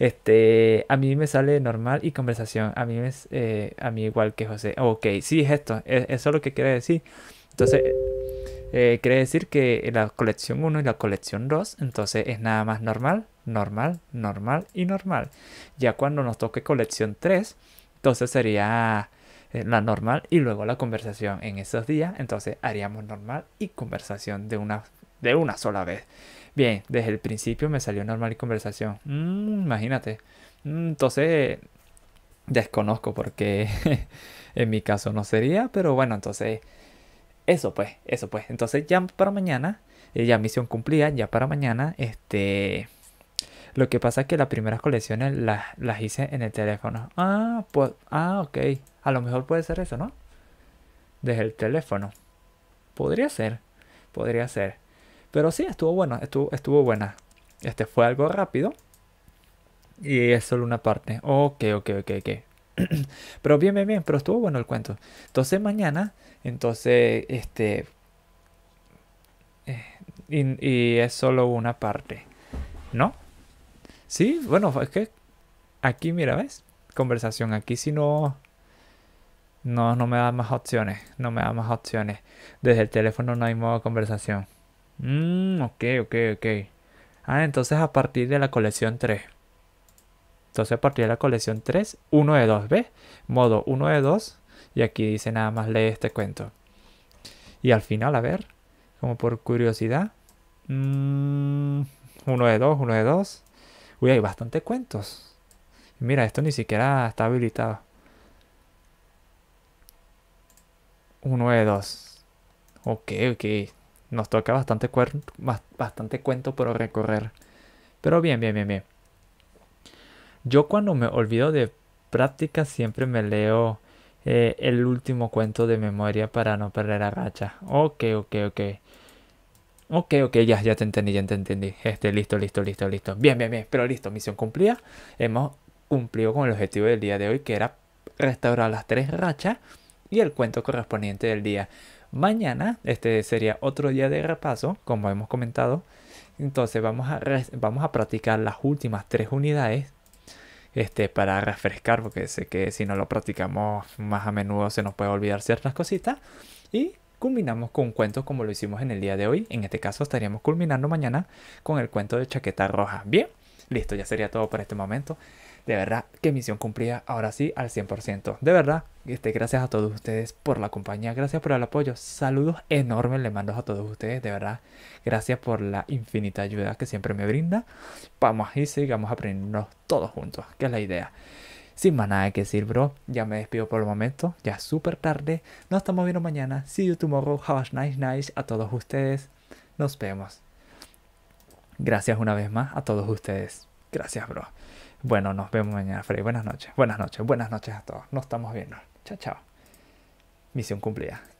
[SPEAKER 1] Este, a mí me sale normal y conversación, a mí, me, eh, a mí igual que José. Ok, sí, es esto, e, eso es lo que quiere decir. Entonces, eh, eh, quiere decir que la colección 1 y la colección 2, entonces es nada más normal, normal, normal y normal. Ya cuando nos toque colección 3, entonces sería eh, la normal y luego la conversación en esos días. Entonces haríamos normal y conversación de una, de una sola vez. Bien, desde el principio me salió normal y conversación. Mm, imagínate. Mm, entonces desconozco porque en mi caso no sería, pero bueno, entonces eso pues, eso pues. Entonces ya para mañana, eh, ya misión cumplida, ya para mañana, este lo que pasa es que las primeras colecciones las, hice en el teléfono. Ah, pues, ah, ok. A lo mejor puede ser eso, ¿no? Desde el teléfono. Podría ser, podría ser. Pero sí, estuvo bueno, estuvo, estuvo buena. Este fue algo rápido. Y es solo una parte. Ok, ok, ok, ok. Pero bien, bien, bien, pero estuvo bueno el cuento. Entonces mañana, entonces, este... Eh, y es solo una parte, ¿no? Sí, bueno, es que aquí, mira, ¿ves? Conversación, aquí si no... No, no me da más opciones, no me da más opciones. Desde el teléfono no hay modo conversación. Mmm, ok, ok, ok. Ah, entonces a partir de la colección 3. Entonces a partir de la colección 3, 1 de 2, ¿ves? Modo 1 de 2. Y aquí dice nada más lee este cuento. Y al final, a ver, como por curiosidad. 1 mm, de 2, 1 de 2. Uy, hay bastantes cuentos. Mira, esto ni siquiera está habilitado. Uno de dos. Ok, ok. Nos toca bastante, bastante cuento por recorrer. Pero bien, bien, bien, bien. Yo cuando me olvido de práctica siempre me leo eh, el último cuento de memoria para no perder la racha. Ok, ok, ok. Ok, ok, ya, ya te entendí, ya te entendí. Este, listo, listo, listo, listo. Bien, bien, bien. Pero listo, misión cumplida. Hemos cumplido con el objetivo del día de hoy, que era restaurar las tres rachas y el cuento correspondiente del día. Mañana, este sería otro día de repaso, como hemos comentado. Entonces vamos a, vamos a practicar las últimas tres unidades este, para refrescar, porque sé que si no lo practicamos más a menudo se nos puede olvidar ciertas cositas. Y culminamos con cuentos como lo hicimos en el día de hoy. En este caso estaríamos culminando mañana con el cuento de Chaqueta Roja. Bien, listo, ya sería todo por este momento. De verdad, qué misión cumplida ahora sí al 100%. De verdad, este, gracias a todos ustedes por la compañía, gracias por el apoyo. Saludos enormes le mando a todos ustedes, de verdad. Gracias por la infinita ayuda que siempre me brinda. Vamos a y sigamos aprendernos todos juntos, que es la idea. Sin más nada que decir, bro, ya me despido por el momento, ya es súper tarde. Nos estamos viendo mañana. See you tomorrow. Have a nice night a todos ustedes. Nos vemos. Gracias una vez más a todos ustedes. Gracias, bro. Bueno, nos vemos mañana, Freddy. Buenas noches. Buenas noches. Buenas noches a todos. Nos estamos viendo. Chao, chao. Misión cumplida.